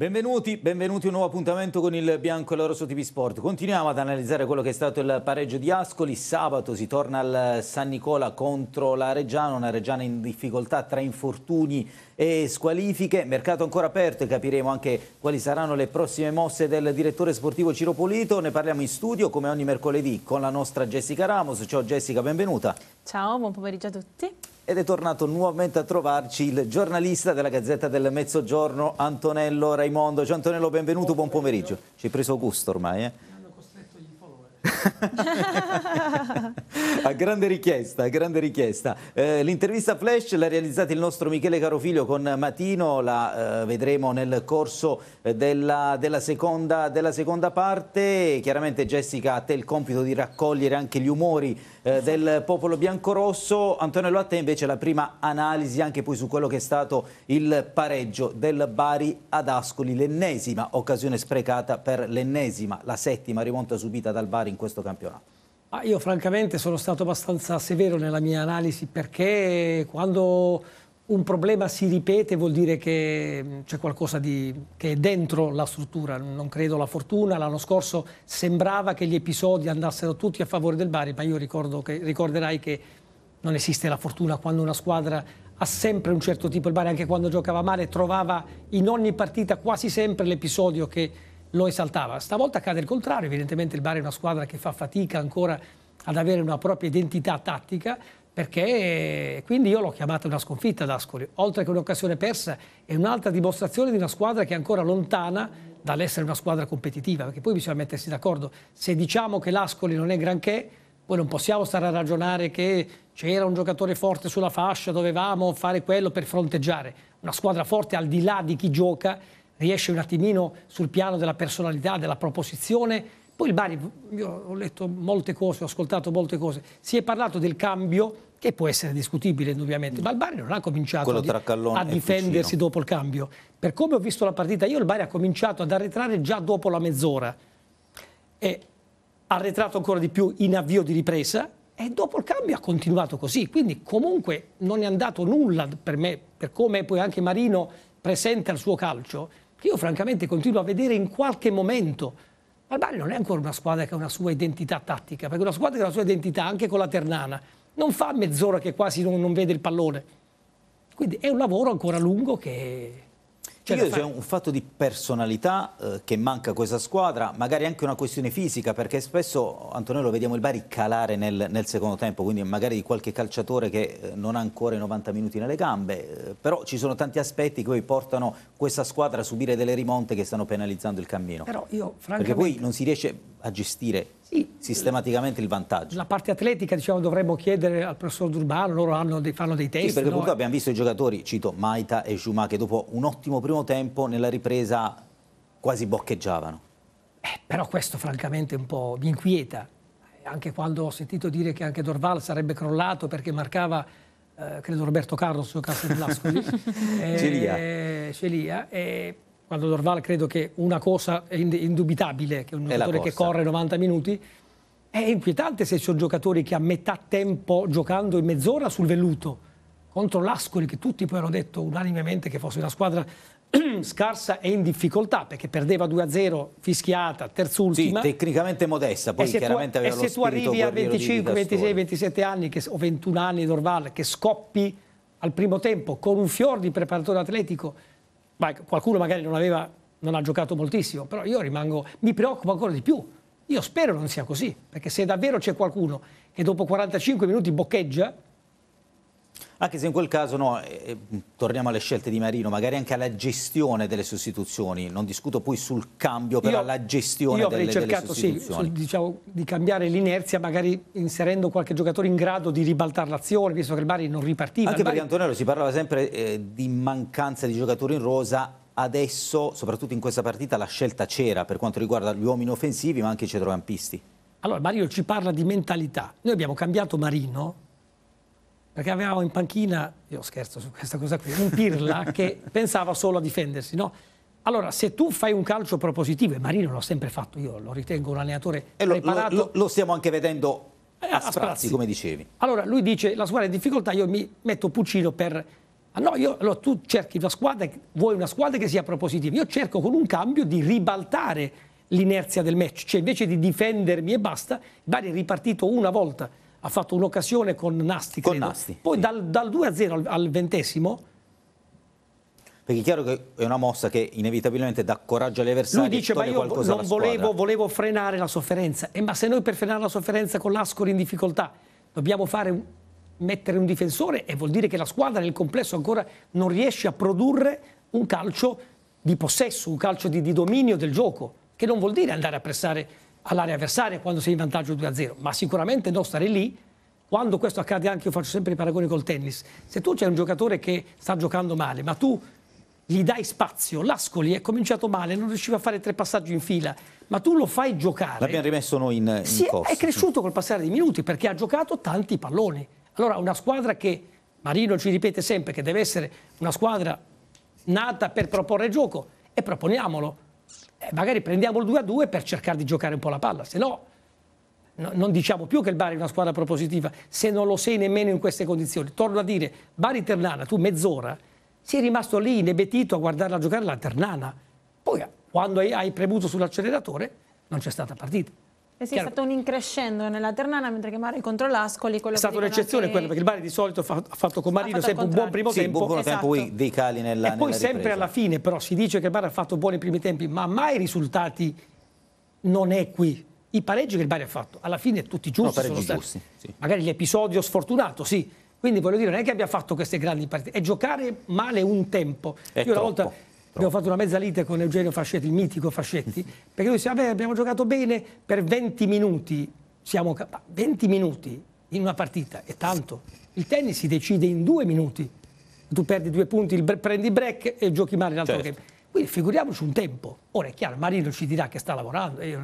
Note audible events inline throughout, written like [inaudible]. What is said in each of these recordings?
Benvenuti, benvenuti a un nuovo appuntamento con il Bianco e l'Oro su TV Sport. Continuiamo ad analizzare quello che è stato il pareggio di Ascoli. Sabato si torna al San Nicola contro la Reggiana, una Reggiana in difficoltà tra infortuni e squalifiche. Mercato ancora aperto e capiremo anche quali saranno le prossime mosse del direttore sportivo Ciro Polito. Ne parliamo in studio come ogni mercoledì con la nostra Jessica Ramos. Ciao Jessica, benvenuta. Ciao, buon pomeriggio a tutti ed è tornato nuovamente a trovarci il giornalista della Gazzetta del Mezzogiorno Antonello Raimondo. Ciao Antonello, benvenuto, buon pomeriggio. Ci hai preso gusto ormai, eh? a grande richiesta, a grande richiesta. Eh, l'intervista flash l'ha realizzata il nostro Michele Carofiglio con Matino, la eh, vedremo nel corso eh, della, della, seconda, della, seconda, parte. Chiaramente Jessica a te il compito di raccogliere anche gli umori eh, del popolo biancorosso. Antonello a te invece la prima analisi anche poi su quello che è stato il pareggio del Bari ad Ascoli, l'ennesima occasione sprecata per l'ennesima, la settima rimonta subita dal Bari in questo campionato? Ah, io francamente sono stato abbastanza severo nella mia analisi perché quando un problema si ripete vuol dire che mm, c'è qualcosa di, che è dentro la struttura, non credo la fortuna, l'anno scorso sembrava che gli episodi andassero tutti a favore del Bari, ma io ricordo che, ricorderai che non esiste la fortuna quando una squadra ha sempre un certo tipo, il Bari anche quando giocava male trovava in ogni partita quasi sempre l'episodio che lo esaltava. Stavolta accade il contrario, evidentemente il Bari è una squadra che fa fatica ancora ad avere una propria identità tattica, perché eh, quindi io l'ho chiamata una sconfitta ad Ascoli, oltre che un'occasione persa, è un'altra dimostrazione di una squadra che è ancora lontana dall'essere una squadra competitiva, perché poi bisogna mettersi d'accordo, se diciamo che l'Ascoli non è granché, poi non possiamo stare a ragionare che c'era un giocatore forte sulla fascia, dovevamo fare quello per fronteggiare. Una squadra forte al di là di chi gioca riesce un attimino sul piano della personalità, della proposizione. Poi il Bari, io ho letto molte cose, ho ascoltato molte cose, si è parlato del cambio che può essere discutibile indubbiamente, ma il Bari non ha cominciato a, difendersi dopo il cambio. Per come ho visto la partita io, il Bari ha cominciato ad arretrare già dopo la mezz'ora e ha arretrato ancora di più in avvio di ripresa e dopo il cambio ha continuato così. Quindi comunque non è andato nulla per me, per come poi anche Marino presenta il suo calcio, che io francamente continuo a vedere in qualche momento. Ma Albani non è ancora una squadra che ha una sua identità tattica, perché una squadra che ha una sua identità anche con la Ternana non fa mezz'ora che quasi non, non vede il pallone. Quindi è un lavoro ancora lungo che cioè c'è un fatto di personalità eh, che manca a questa squadra, magari anche una questione fisica, perché spesso, Antonello, vediamo il Bari calare nel, nel secondo tempo, quindi magari di qualche calciatore che eh, non ha ancora i 90 minuti nelle gambe, eh, però ci sono tanti aspetti che poi portano questa squadra a subire delle rimonte che stanno penalizzando il cammino. Io, francamente... Perché poi non si riesce a gestire sì, sistematicamente il vantaggio. La parte atletica diciamo, dovremmo chiedere al professor D'Urbano, loro dei, fanno dei test. Sì, perché no? comunque abbiamo visto i giocatori, cito Maita e Schumà, che dopo un ottimo primo tempo nella ripresa quasi boccheggiavano. Eh, però questo francamente un po' mi inquieta, anche quando ho sentito dire che anche Dorval sarebbe crollato perché marcava eh, credo Roberto Carlos di Castelblasco [laughs] eh, Celia. Celia eh, quando Dorval credo che una cosa è indubitabile, che un giocatore che corre 90 minuti, è inquietante se ci sono giocatori che a metà tempo giocando in mezz'ora sul velluto contro l'Ascoli, che tutti poi hanno detto unanimemente che fosse una squadra [clears throat] scarsa e in difficoltà perché perdeva 2-0, fischiata, terzultima. Sì, tecnicamente modesta, poi chiaramente tu, aveva E se tu arrivi a 25, 26, 27 anni che, o 21 anni Dorval che scoppi al primo tempo con un fior di preparatore atletico qualcuno magari non, aveva, non ha giocato moltissimo, però io rimango, mi preoccupo ancora di più. Io spero non sia così, perché se davvero c'è qualcuno che dopo 45 minuti boccheggia, anche se in quel caso, no, eh, torniamo alle scelte di Marino, magari anche alla gestione delle sostituzioni, non discuto poi sul cambio, però io, alla gestione io delle, cercato, delle sostituzioni. Sì, diciamo, di cambiare l'inerzia, magari inserendo qualche giocatore in grado di ribaltare l'azione, visto che il Bari non ripartiva. Anche Bari... perché Antonello si parlava sempre eh, di mancanza di giocatori in rosa, adesso, soprattutto in questa partita, la scelta c'era per quanto riguarda gli uomini offensivi ma anche i centrocampisti. Allora Mario ci parla di mentalità. Noi abbiamo cambiato Marino perché avevamo in panchina, io scherzo su questa cosa qui, un Pirla [laughs] che pensava solo a difendersi, no? Allora, se tu fai un calcio propositivo, e Marino l'ha sempre fatto, io lo ritengo un allenatore e lo, preparato. Lo, lo, stiamo anche vedendo eh, a, a sprazzi, sprazzi, come dicevi. Allora, lui dice, la squadra è in difficoltà, io mi metto Puccino per... Ah, no, io, allora, tu cerchi una squadra, vuoi una squadra che sia propositiva. Io cerco con un cambio di ribaltare l'inerzia del match, cioè invece di difendermi e basta, Bari è ripartito una volta ha fatto un'occasione con Nasti, Con Nasti, Poi sì. dal, dal 2-0 al, ventesimo perché è chiaro che è una mossa che inevitabilmente dà coraggio agli avversari. Lui dice ma io non volevo, volevo, frenare la sofferenza, eh, ma se noi per frenare la sofferenza con l'Ascoli in difficoltà dobbiamo un, mettere un difensore e vuol dire che la squadra nel complesso ancora non riesce a produrre un calcio di possesso, un calcio di, di dominio del gioco, che non vuol dire andare a pressare all'area avversaria quando sei in vantaggio 2-0, ma sicuramente non stare lì. Quando questo accade anche, io faccio sempre i paragoni col tennis, se tu c'è un giocatore che sta giocando male, ma tu gli dai spazio. L'Ascoli è cominciato male, non riusciva a fare tre passaggi in fila, ma tu lo fai giocare. L'abbiamo rimesso noi in, in sì, corso. È cresciuto col passare dei minuti perché ha giocato tanti palloni. Allora, una squadra che Marino ci ripete sempre che deve essere una squadra nata per proporre gioco e proponiamolo. Eh, magari prendiamo il 2-2 per cercare di giocare un po' la palla, se no, no non diciamo più che il Bari è una squadra propositiva, se non lo sei nemmeno in queste condizioni. Torno a dire, Bari-Ternana, tu mezz'ora, sei rimasto lì inebetito a guardarla giocare la Ternana, poi quando hai, hai premuto sull'acceleratore non c'è stata partita. Eh sì, Chiaro. è stato un increscendo nella Ternana, mentre che Mari contro l'Ascoli... È stata un'eccezione che... quella, perché il Bari di solito fa, ha fatto con Marino sempre un buon primo sì, tempo. Buon esatto. tempo esatto. dei cali nella, E nella poi ripresa. sempre alla fine però si dice che il Bari ha fatto buoni primi tempi, ma mai i risultati non è qui. I pareggi che il Bari ha fatto, alla fine tutti giusti no, sono stati. Giusti, sì. Magari l'episodio sfortunato, sì. Quindi voglio dire, non è che abbia fatto queste grandi partite, è giocare male un tempo. È Io troppo. una volta abbiamo fatto una mezza lite con Eugenio Fascetti, il mitico Fascetti, perché lui diceva, vabbè, abbiamo giocato bene per 20 minuti, siamo 20 minuti in una partita, è tanto. Il tennis si decide in due minuti. Tu perdi due punti, prendi break e giochi male l'altro certo. game. Quindi figuriamoci un tempo. Ora è chiaro, Marino ci dirà che sta lavorando. Io,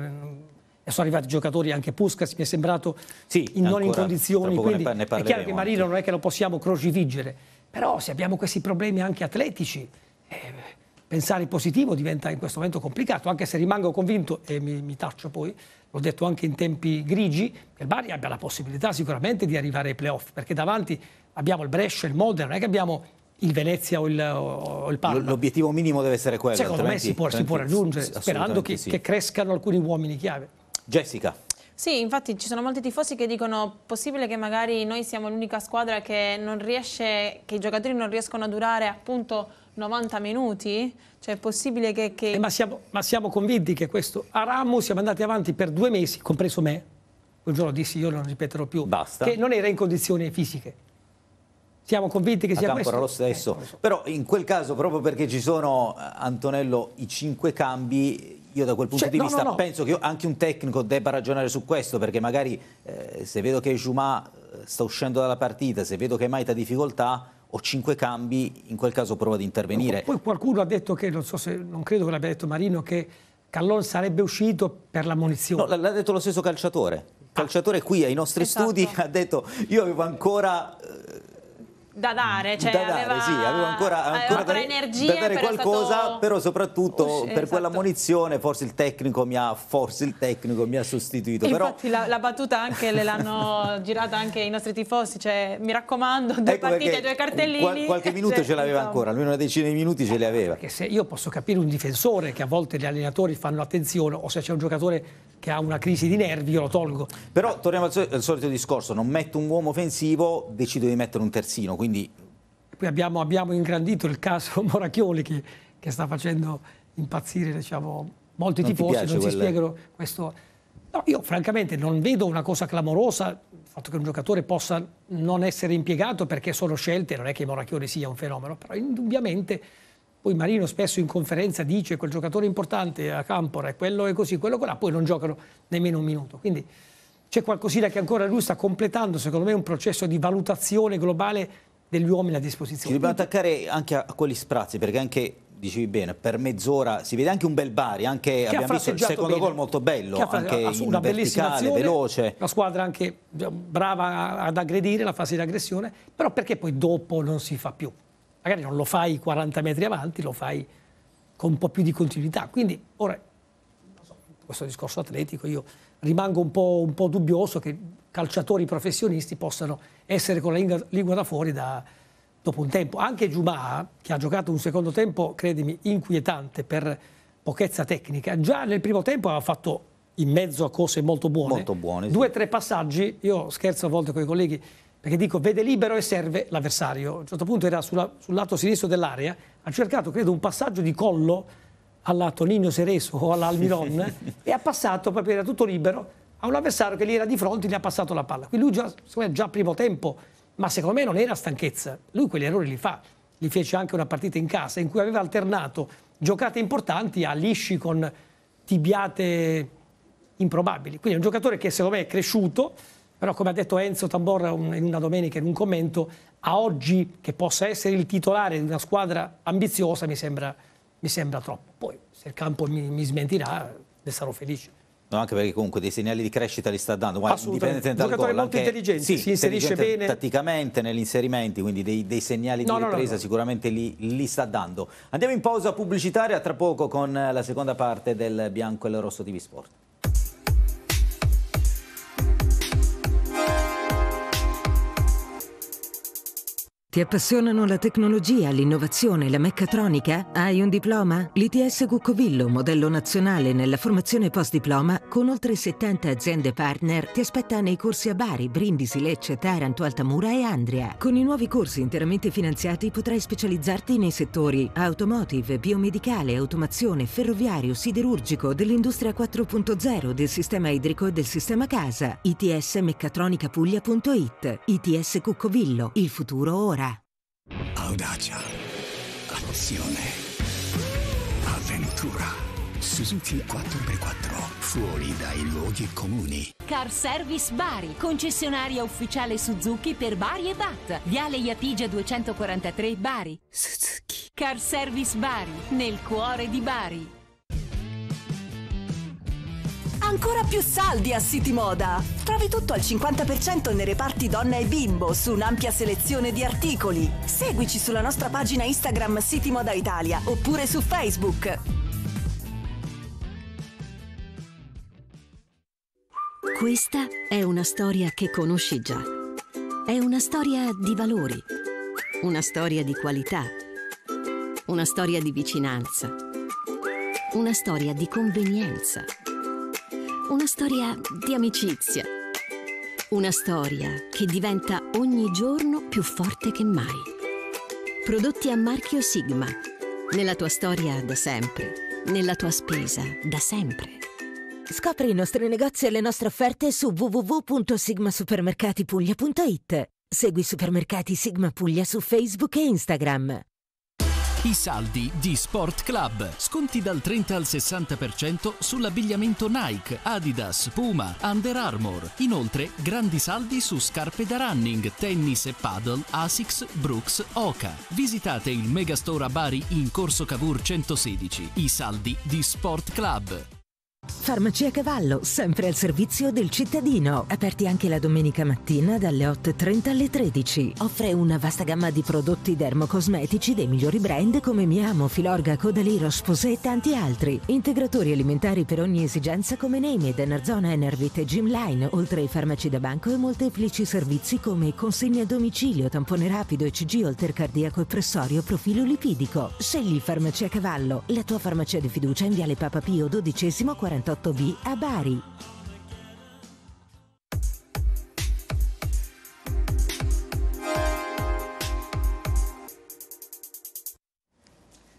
eh, sono arrivati giocatori anche Puskas, mi è sembrato sì, in non in condizioni. Quindi ne è chiaro che Marino anche. non è che lo possiamo crocifiggere. Però se abbiamo questi problemi anche atletici... Eh, pensare positivo diventa in questo momento complicato, anche se rimango convinto, e mi, mi taccio poi, l'ho detto anche in tempi grigi, che il Bari abbia la possibilità sicuramente di arrivare ai playoff, perché davanti abbiamo il Brescia, il Modena, non è che abbiamo il Venezia o il, o il Parma. L'obiettivo minimo deve essere quello. Secondo me si può, si può raggiungere, sperando che, sì. che crescano alcuni uomini chiave. Jessica. Sì, infatti ci sono molti tifosi che dicono possibile che magari noi siamo l'unica squadra che non riesce, che i giocatori non riescono a durare appunto 90 minuti? Cioè è possibile che... che... Eh, ma, siamo, ma, siamo, convinti che questo... A Ramo siamo andati avanti per due mesi, compreso me, quel giorno dissi io non ripeterò più, Basta. che non era in condizioni fisiche. Siamo convinti che sia questo? Era lo stesso. Eh, so. Però in quel caso, proprio perché ci sono, eh, Antonello, i cinque cambi, io da quel punto cioè, di no, vista no, no. penso che anche un tecnico debba ragionare su questo, perché magari eh, se vedo che Jumà eh, sta uscendo dalla partita, se vedo che Maita ha difficoltà, o cinque cambi, in quel caso prova ad intervenire. Poi qualcuno ha detto che, non so se, non credo che l'abbia detto Marino, che Callon sarebbe uscito per la munizione. No, l'ha detto lo stesso calciatore. Il calciatore qui ai nostri esatto. studi ha detto io avevo ancora eh, da dare, cioè da dare, aveva, sì, aveva ancora, ancora aveva da, energie da dare qualcosa, stato... però soprattutto Usci, per esatto. quella munizione forse il tecnico mi ha, tecnico mi ha sostituito. Infatti la, la, battuta anche l'hanno [laughs] girata anche i nostri tifosi, cioè mi raccomando, due ecco partite, due cartellini. Qual, qualche minuto cioè, ce l'aveva ancora, almeno una decina di minuti ce li eh, aveva. Perché se io posso capire un difensore che a volte gli allenatori fanno attenzione o se c'è un giocatore che ha una crisi di nervi io lo tolgo. Però torniamo al, al solito discorso, non metto un uomo offensivo, decido di mettere un terzino, quindi quindi... Poi abbiamo, abbiamo, ingrandito il caso [laughs] Moracchioli che, che sta facendo impazzire diciamo, molti non tifosi, non si spiegano questo. No, io francamente non vedo una cosa clamorosa il fatto che un giocatore possa non essere impiegato perché sono scelte, non è che Moracchioli sia un fenomeno, però indubbiamente poi Marino spesso in conferenza dice quel giocatore importante a Campora e quello è così, quello quella, poi non giocano nemmeno un minuto. Quindi c'è qualcosina che ancora lui sta completando, secondo me, un processo di valutazione globale degli uomini a disposizione. Ci dobbiamo attaccare anche a, a quegli sprazzi, perché anche dicevi bene, per mezz'ora si vede anche un bel Bari, anche, che abbiamo visto il secondo bene. gol molto bello, anche una bellissima azione, veloce. La squadra anche eh, brava ad aggredire, la fase di aggressione, però perché poi dopo non si fa più? Magari non lo fai 40 metri avanti, lo fai con un po' più di continuità. Quindi ora, so, questo discorso atletico, io rimango un po', un po', dubbioso che calciatori professionisti possano essere con la lingua, lingua da fuori da, dopo un tempo. Anche Giumaa, che ha giocato un secondo tempo, credimi, inquietante per pochezza tecnica, già nel primo tempo aveva fatto in mezzo a cose molto buone. Molto buone sì. Due o tre passaggi, io scherzo a volte con i colleghi, perché dico vede libero e serve l'avversario. A un certo punto era sulla, sul lato sinistro dell'area, ha cercato, credo, un passaggio di collo alla Tonino Sereso o all'Almiron [laughs] e ha passato proprio, era tutto libero, a un avversario che lì era di fronte e gli ha passato la palla. Qui lui già, me, già primo tempo, ma secondo me non era stanchezza, lui quegli errori li fa, li fece anche una partita in casa in cui aveva alternato giocate importanti a lisci con tibiate improbabili. Quindi è un giocatore che secondo me è cresciuto, però come ha detto Enzo Tamborra in una domenica in un commento, a oggi che possa essere il titolare di una squadra ambiziosa mi sembra mi sembra troppo. Poi se il campo mi, mi smentirà ne sarò felice. No, anche perché comunque dei segnali di crescita li sta dando. Assolutamente, dal giocatore goal, molto anche, intelligente, sì, si inserisce bene. Tatticamente negli inserimenti, quindi dei, dei segnali no, di no, ripresa no, sicuramente li, li, sta dando. Andiamo in pausa pubblicitaria tra poco con la seconda parte del Bianco e il Rosso TV Sport. Ti appassionano la tecnologia, l'innovazione, la meccatronica? Hai un diploma? L'ITS Guccovillo, modello nazionale nella formazione post-diploma, con oltre 70 aziende partner, ti aspetta nei corsi a Bari, Brindisi, Lecce, Taranto, Altamura e Andria. Con i nuovi corsi interamente finanziati potrai specializzarti nei settori automotive, biomedicale, automazione, ferroviario, siderurgico, dell'industria 4.0, del sistema idrico e del sistema casa. ITS Meccatronica itsmeccatronicapuglia.it ITS Cuccovillo, il futuro ora. Audacia, azione, avventura. Suzuki 4x4, fuori dai luoghi comuni. Car Service Bari, concessionaria ufficiale Suzuki per Bari e Bat. Viale Iapige 243 Bari. Suzuki. Car Service Bari, nel cuore di Bari. Ancora più saldi a City Moda! Trovi tutto al 50% nei reparti donna e bimbo su un'ampia selezione di articoli. Seguici sulla nostra pagina Instagram City Moda Italia oppure su Facebook. Questa è una storia che conosci già. È una storia di valori, una storia di qualità, una storia di vicinanza, una storia di convenienza una storia di amicizia. Una storia che diventa ogni giorno più forte che mai. Prodotti a marchio Sigma. Nella tua storia da sempre. Nella tua spesa da sempre. Scopri i nostri negozi e le nostre offerte su www.sigmasupermercatipuglia.it. Segui Supermercati Sigma Puglia su Facebook e Instagram. I saldi di Sport Club. Sconti dal 30 al 60% sull'abbigliamento Nike, Adidas, Puma, Under Armour. Inoltre, grandi saldi su scarpe da running, tennis e paddle, Asics, Brooks, Oka. Visitate il Megastore a Bari in Corso Cavour 116. I saldi di Sport Club. Farmacia Cavallo, sempre al servizio del cittadino. Aperti anche la domenica mattina dalle 8.30 alle 13. Offre una vasta gamma di prodotti dermocosmetici dei migliori brand come Miamo, Filorga, Codaliro, Spose e tanti altri. Integratori alimentari per ogni esigenza come Named, Enerzona, Enervit e Gymline, oltre ai farmaci da banco e molteplici servizi come consegne a domicilio, tampone rapido, ECG, oltre cardiaco e pressorio, profilo lipidico. Scegli Farmacia Cavallo, la tua farmacia di fiducia in Viale Papa Pio XII 40 148B a Bari.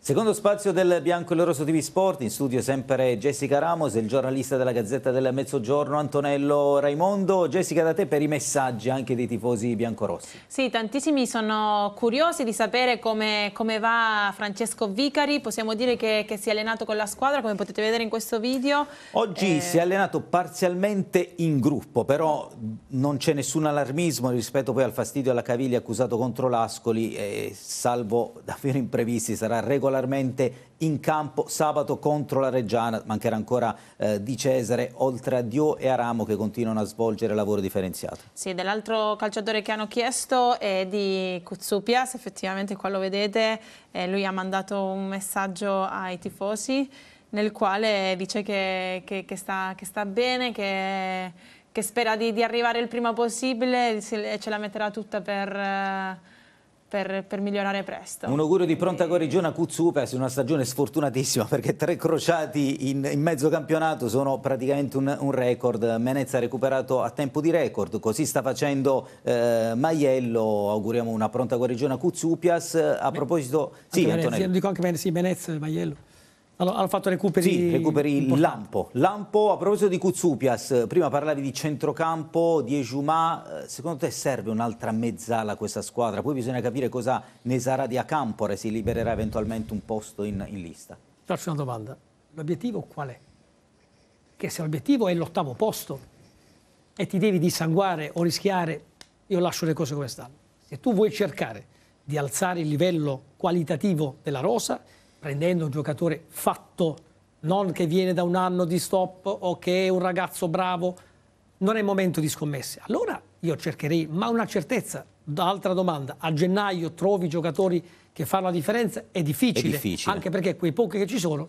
Secondo spazio del Bianco e l'Oroso TV Sport, in studio sempre Jessica Ramos il giornalista della Gazzetta del Mezzogiorno Antonello Raimondo. Jessica, da te per i messaggi anche dei tifosi biancorossi. Sì, tantissimi sono curiosi di sapere come, come va Francesco Vicari, possiamo dire che, che, si è allenato con la squadra, come potete vedere in questo video. Oggi eh... si è allenato parzialmente in gruppo, però non c'è nessun allarmismo rispetto poi al fastidio alla caviglia accusato contro l'Ascoli, eh, salvo [laughs] davvero imprevisti, sarà regolarmente particolarmente in campo sabato contro la Reggiana, mancherà ancora eh, Di Cesare, oltre a Dio e Aramo che continuano a svolgere lavoro differenziato. Sì, dell'altro calciatore che hanno chiesto è di Kutsupias, effettivamente qua lo vedete, eh, lui ha mandato un messaggio ai tifosi nel quale dice che, che, che, sta, che sta, bene, che, spera di, di, arrivare il prima possibile, e ce la metterà tutta per... Eh, per, per, migliorare presto. Un augurio di pronta eh. guarigione a Kuzupes, una stagione sfortunatissima [laughs] perché tre crociati in, in mezzo campionato sono praticamente un, un, record. Menezza ha recuperato a tempo di record, così sta facendo eh, Maiello. Auguriamo una pronta guarigione a Kuzupias. A proposito, sì, Antonello. dico anche Menezza e Maiello. Allora, hanno fatto recuperi... Sì, recuperi Lampo. Lampo, a proposito di Kutsupias, eh, prima parlavi di centrocampo, di Ejumà, eh, secondo te serve un'altra mezzala a questa squadra? Poi bisogna capire cosa ne sarà di Acampore, si libererà eventualmente un posto in, in lista. Faccio una domanda, l'obiettivo qual è? Che se l'obiettivo è l'ottavo posto e ti devi dissanguare o rischiare, io lascio le cose come stanno. Se tu vuoi cercare di alzare il livello qualitativo della rosa prendendo un giocatore fatto, non che viene da un anno di stop o che è un ragazzo bravo, non è momento di scommesse. Allora io cercherei, ma una certezza, altra domanda, a gennaio trovi giocatori che fanno la differenza? È difficile, è difficile. anche perché quei pochi che ci sono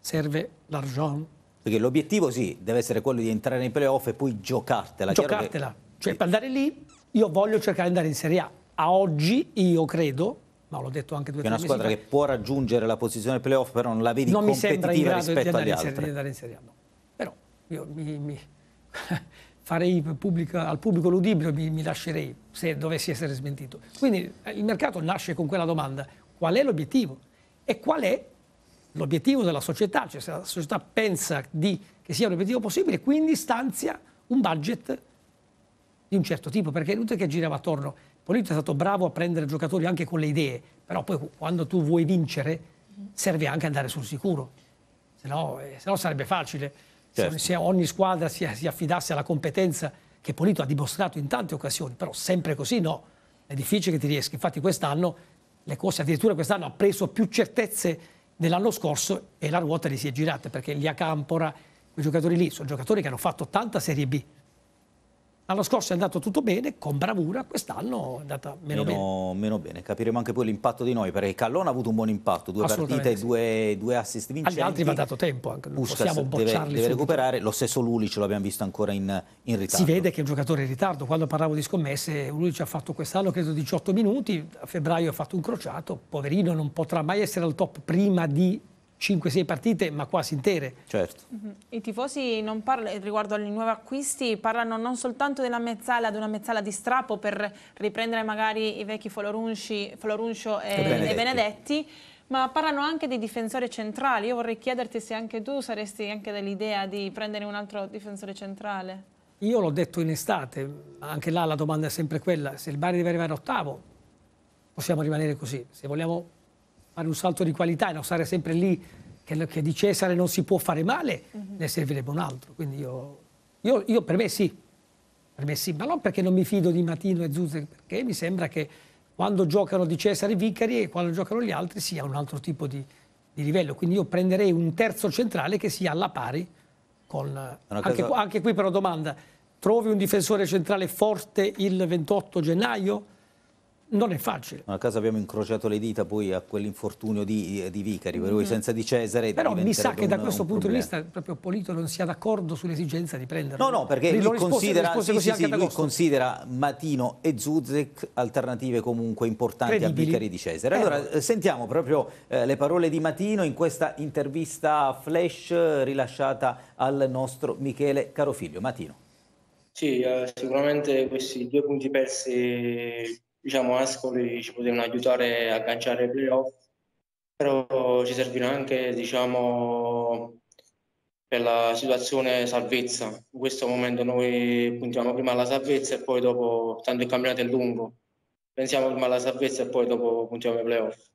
serve l'argent. Perché l'obiettivo sì, deve essere quello di entrare nei playoff e poi giocartela. Giocartela, che... cioè per andare lì io voglio cercare di andare in Serie A. A oggi io credo ma l'ho detto anche due o tre È una squadra fa. che può raggiungere la posizione playoff, però non la vedi non competitiva mi sembra rispetto agli altri. di andare in Serie no. Però io mi, mi [laughs] farei pubblica, al pubblico ludibrio, mi, mi lascerei se dovessi essere smentito. Quindi eh, il mercato nasce con quella domanda, qual è l'obiettivo? E qual è l'obiettivo della società? Cioè se la società pensa di, che sia un obiettivo possibile, quindi stanzia un budget di un certo tipo, perché è inutile che girava attorno Polito è stato bravo a prendere giocatori anche con le idee, però poi quando tu vuoi vincere serve anche andare sul sicuro, se no, eh, se no sarebbe facile. Certo. Se ogni squadra si, si affidasse alla competenza che Polito ha dimostrato in tante occasioni, però sempre così no, è difficile che ti riesca. Infatti quest'anno le cose, addirittura quest'anno ha preso più certezze dell'anno scorso e la ruota gli si è girata perché gli Acampora, quei giocatori lì, sono giocatori che hanno fatto tanta Serie B, L'anno scorso è andato tutto bene, con bravura, quest'anno è andata meno, meno, bene. meno, bene. Capiremo anche poi l'impatto di noi, perché Callone ha avuto un buon impatto, due partite, sì. due, due, assist vincenti. Agli altri va dato tempo, anche, non Puskas possiamo bocciarli deve, deve recuperare, lo stesso Lulic l'abbiamo visto ancora in, in, ritardo. Si vede che è un giocatore in ritardo, quando parlavo di scommesse Lulic ha fatto quest'anno credo 18 minuti, a febbraio ha fatto un crociato, poverino non potrà mai essere al top prima di 5-6 partite, ma quasi intere. Certo. Uh mm-hmm. -huh. I tifosi riguardo agli nuovi acquisti parlano non soltanto della mezzala, di una mezzala di strappo per riprendere magari i vecchi Floruncio e, e, Benedetti. e Benedetti, ma parlano anche dei difensori centrali. Io vorrei chiederti se anche tu saresti anche dell'idea di prendere un altro difensore centrale. Io l'ho detto in estate, anche là la domanda è sempre quella, se il Bari deve arrivare ottavo, possiamo rimanere così. Se vogliamo fare un salto di qualità e non stare sempre lì che, che di Cesare non si può fare male, mm-hmm. ne servirebbe un altro. Quindi io, io, io per me sì, per me sì, ma non perché non mi fido di Matino e Zuzek, perché mi sembra che quando giocano di Cesare i Vicari e quando giocano gli altri sia un altro tipo di, di, livello. Quindi io prenderei un terzo centrale che sia alla pari con... Anche, cosa... anche qui però domanda, trovi un difensore centrale forte il 28 gennaio? non è facile. A caso abbiamo incrociato le dita poi a quell'infortunio di, di, Vicari, per cui mm-hmm. senza di Cesare... Però mi sa che un, da questo punto problema. di vista proprio Polito non sia d'accordo sull'esigenza di prenderlo. No, no, perché lui, considera, rispose, sì, sì, lui considera, Matino e Zuzek alternative comunque importanti a Vicari di Cesare. Eh. Allora, eh. sentiamo proprio eh, le parole di Matino in questa intervista flash eh, rilasciata al nostro Michele Carofiglio. Matino. Sì, eh, sicuramente questi due punti persi diciamo, Ascoli ci potevano aiutare a agganciare i playoff, però ci servirà anche diciamo, per la situazione salvezza. In questo momento noi puntiamo prima alla salvezza e poi dopo, tanto il campionato è lungo, pensiamo prima alla salvezza e poi dopo puntiamo ai playoff.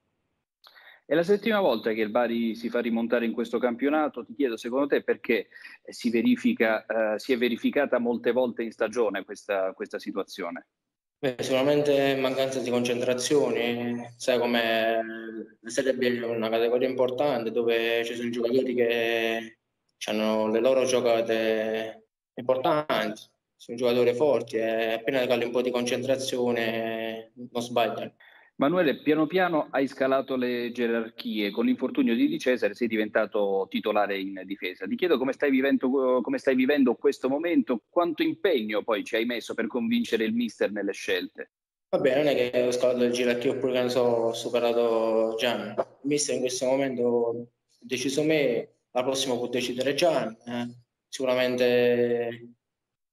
È la settima volta che il Bari si fa rimontare in questo campionato. Ti chiedo, secondo te, perché si, verifica, eh, si è verificata molte volte in stagione questa, questa situazione? Beh, sicuramente mancanza di concentrazione, sai come la Serie B è una categoria importante dove ci sono giocatori che hanno le loro giocate importanti, sono giocatori forti e appena cali un po' di concentrazione non sbagliano. Manuele, piano piano hai scalato le gerarchie, con l'infortunio di Di Cesare sei diventato titolare in difesa. Ti chiedo come stai, vivendo, come stai vivendo questo momento, quanto impegno poi ci hai messo per convincere il mister nelle scelte? Vabbè, non è che ho scalato le gerarchie oppure che ne so, ho superato Gian. Il mister in questo momento ha deciso me, la prossima può decidere Gian. Eh. Sicuramente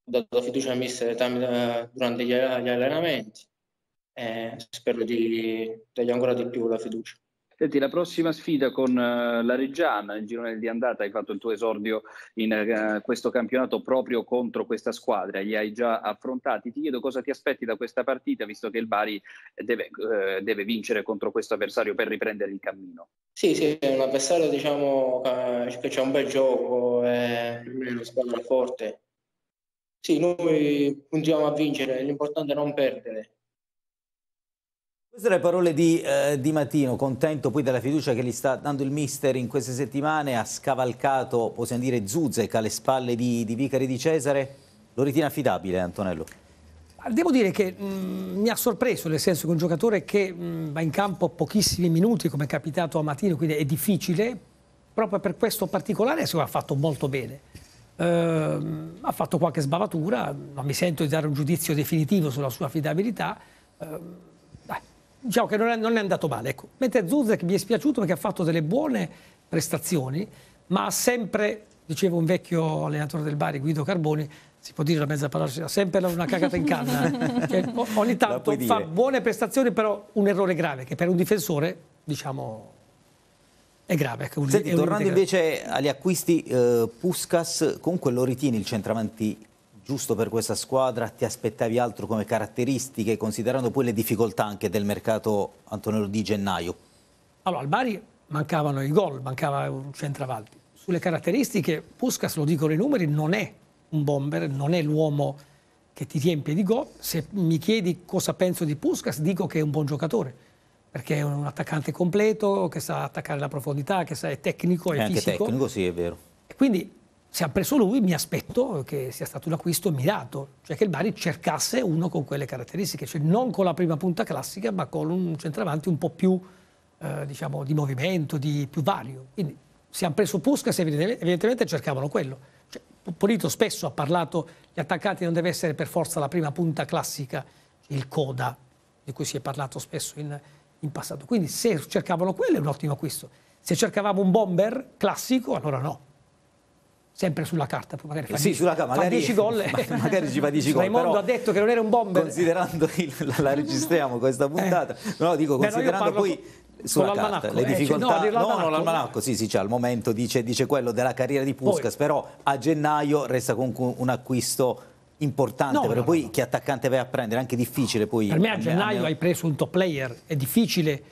ho dato fiducia al mister eh, durante gli, gli allenamenti eh, spero di dargli ancora di più la fiducia. Senti, la prossima sfida con uh, la Reggiana, il girone di andata, hai fatto il tuo esordio in uh, questo campionato proprio contro questa squadra, li hai già affrontati. Ti chiedo cosa ti aspetti da questa partita, visto che il Bari deve, uh, deve vincere contro questo avversario per riprendere il cammino. Sì, sì, è un avversario diciamo, che c'è un bel gioco, è una squadra forte. Sì, noi puntiamo a vincere, l'importante è non perdere. Queste le parole di, eh, di, Mattino, contento poi della fiducia che gli sta dando il mister in queste settimane, ha scavalcato, possiamo dire, Zuzek alle spalle di, di Vicari di Cesare, lo ritiene affidabile Antonello? Devo dire che mh, mm, mi ha sorpreso, nel senso che un giocatore che mh, mm, va in campo pochissimi minuti, come è capitato a Mattino, quindi è difficile, proprio per questo particolare secondo ha fatto molto bene. Uh, ha fatto qualche sbavatura, non mi sento di dare un giudizio definitivo sulla sua affidabilità. Uh, diciamo che non è, non è andato male. Ecco. Mentre Zuzek mi è spiaciuto perché ha fatto delle buone prestazioni, ma ha sempre, dicevo un vecchio allenatore del Bari, Guido Carboni, si può dire la mezza parola, sempre una cagata in canna. Eh. [laughs] Cioè, ogni tanto fa dire. buone prestazioni, però un errore grave, che per un difensore, diciamo, è grave. È ecco, un, Senti, è tornando invece agli acquisti, eh, Puskas comunque lo ritieni il centravanti giusto per questa squadra? Ti aspettavi altro come caratteristiche, considerando poi le difficoltà anche del mercato Antonello di gennaio? Allora, al Bari mancavano i gol, mancava un centravanti. Sulle caratteristiche, Puskas, lo dicono i numeri, non è un bomber, non è l'uomo che ti riempie di gol. Se mi chiedi cosa penso di Puskas, dico che è un buon giocatore, perché è un attaccante completo, che sa attaccare la profondità, che sa, è tecnico, è, è anche fisico. tecnico, sì, è vero. Quindi se ha preso lui mi aspetto che sia stato un acquisto mirato, cioè che il Bari cercasse uno con quelle caratteristiche, cioè non con la prima punta classica ma con un centravanti un po' più eh, diciamo, di movimento, di più vario. Quindi se ha preso Pusca evidentemente, evidentemente cercavano quello. Cioè, Polito spesso ha parlato gli attaccanti non deve essere per forza la prima punta classica, il coda di cui si è parlato spesso in, in passato. Quindi se cercavano quello è un ottimo acquisto. Se cercavamo un bomber classico allora no sempre sulla carta, magari eh fa, sì, 10, fa 10 gol. Ma, magari ci fa 10 [laughs] gol. Raimondo ha detto che non era un bomber. Considerando, [laughs] il, la, la, registriamo questa eh. puntata, eh. no, dico, considerando poi sulla carta, le eh, difficoltà, cioè, no, no, no l'almanacco, sì, sì, cioè, al momento dice, dice, quello della carriera di Puskas, poi. però a gennaio resta comunque un acquisto importante, no, perché no, poi no. che attaccante vai a prendere, anche difficile poi. Per me a gennaio hai preso un top player, è difficile,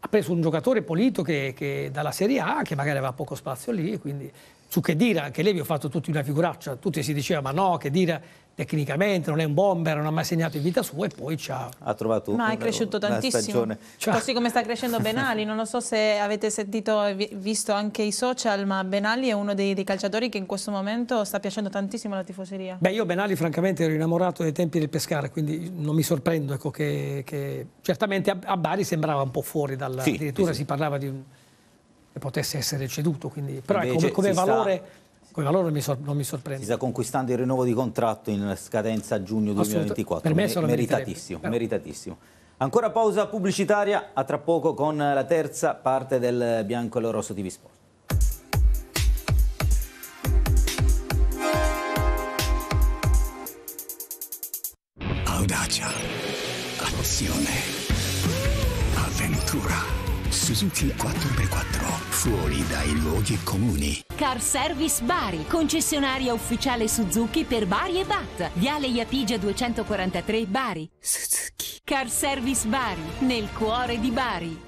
ha preso un giocatore pulito che, che dalla Serie A, che magari aveva poco spazio lì, quindi su Chedira, anche lei vi ho fatto tutti una figuraccia, tutti si diceva ma no, Chedira tecnicamente non è un bomber, non ha mai segnato in vita sua e poi ci ha... ha trovato ma un, è cresciuto tantissimo, cioè così come sta crescendo Benali, non lo so se avete sentito e visto anche i social, ma Benali è uno dei, dei, calciatori che in questo momento sta piacendo tantissimo alla tifoseria. Beh io Benali francamente ero innamorato dei tempi del Pescara, quindi non mi sorprendo ecco, che, che, certamente a, Bari sembrava un po' fuori dalla... Sì, addirittura sì. si parlava di un potesse essere ceduto. Quindi, però ecco, Invece, come, come valore... Sta... Quel valore mi non mi sorprende. Si sta conquistando il rinnovo di contratto in scadenza giugno 2024. Per me è solo meritatissimo, meritatissimo. Ancora pausa pubblicitaria, a tra poco con la terza parte del Bianco e Rosso TV Sport. Audacia, azione, avventura, Suzuki 4x4 fuori dai luoghi comuni. Car Service Bari, concessionaria ufficiale Suzuki per Bari e Bat. Viale Iapigia 243 Bari. Suzuki. Car Service Bari, nel cuore di Bari.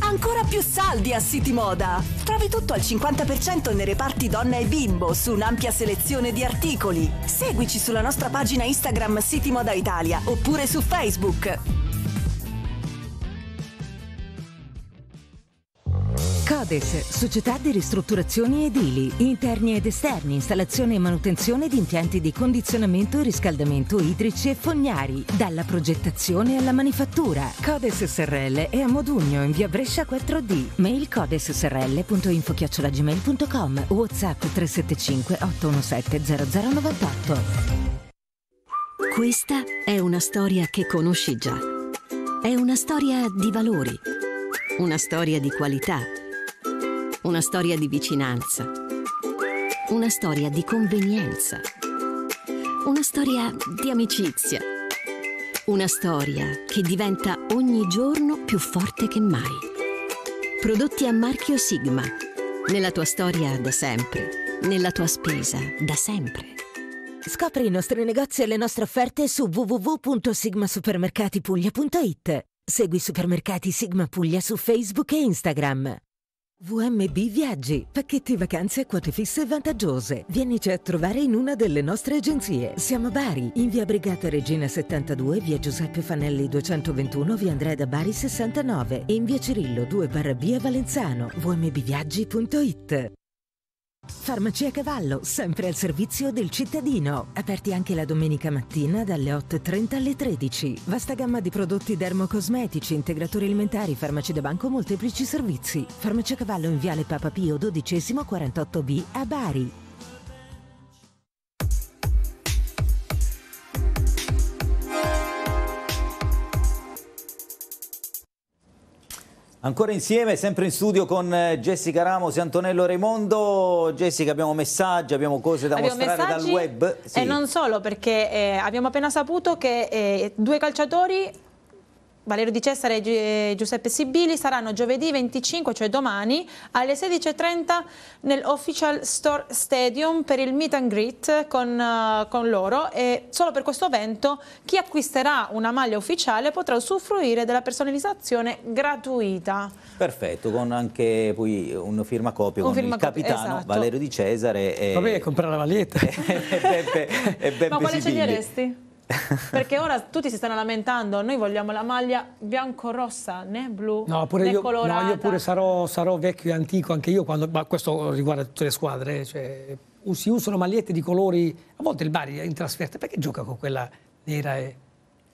Ancora più saldi a City Moda! Trovi tutto al 50% nei reparti donna e bimbo su un'ampia selezione di articoli. Seguici sulla nostra pagina Instagram City Moda Italia oppure su Facebook. Codes, società di ristrutturazioni edili, interni ed esterni, installazione e manutenzione di impianti di condizionamento e riscaldamento idrici e fognari, dalla progettazione alla manifattura. Codes SRL è a Modugno in via Brescia 4D. Mail codessrl.info@gmail.com. WhatsApp 375 817 0098. Questa è una storia che conosci già. È una storia di valori, una storia di qualità una storia di vicinanza. Una storia di convenienza. Una storia di amicizia. Una storia che diventa ogni giorno più forte che mai. Prodotti a marchio Sigma. Nella tua storia da sempre. Nella tua spesa da sempre. Scopri i nostri negozi e le nostre offerte su www.sigmasupermercatipuglia.it. Segui Supermercati Sigma Puglia su Facebook e Instagram. VMB Viaggi, pacchetti vacanze a quote fisse vantaggiose. Vienici a trovare in una delle nostre agenzie. Siamo a Bari, in via Brigata Regina 72, via Giuseppe Fanelli 221, via Andrea da Bari 69 e in via Cirillo 2 barra via Valenzano. vmbviaggi.it Farmacia Cavallo, sempre al servizio del cittadino. Aperti anche la domenica mattina dalle 8.30 alle 13. Vasta gamma di prodotti dermocosmetici, integratori alimentari, farmaci da banco, molteplici servizi. Farmacia Cavallo in Viale Papa Pio XII 48B a Bari. Ancora insieme, sempre in studio con eh, Jessica Ramos e Antonello Raimondo. Jessica, abbiamo messaggi, abbiamo cose da abbiamo mostrare dal web. Eh, sì. E non solo, perché eh, abbiamo appena saputo che eh, due calciatori Valerio Di Cesare e eh, Giuseppe Sibili saranno giovedì 25, cioè domani, alle 16.30 nell'Official Store Stadium per il meet and greet con, uh, con, loro e solo per questo evento chi acquisterà una maglia ufficiale potrà usufruire della personalizzazione gratuita. Perfetto, con anche poi un firmacopio un con firmacopio, il capitano esatto. Valerio Di Cesare e... Vabbè, comprare la maglietta. [laughs] e Beppe, e Beppe Ma quale sceglieresti? Perché ora tutti si stanno lamentando, noi vogliamo la maglia bianco-rossa, né blu, no, pure né io, colorata. No, io pure sarò, sarò, vecchio e antico anche io, quando, ma questo riguarda tutte le squadre, eh, cioè, si usano magliette di colori, a volte il Bari in trasferta, perché gioca con quella nera e...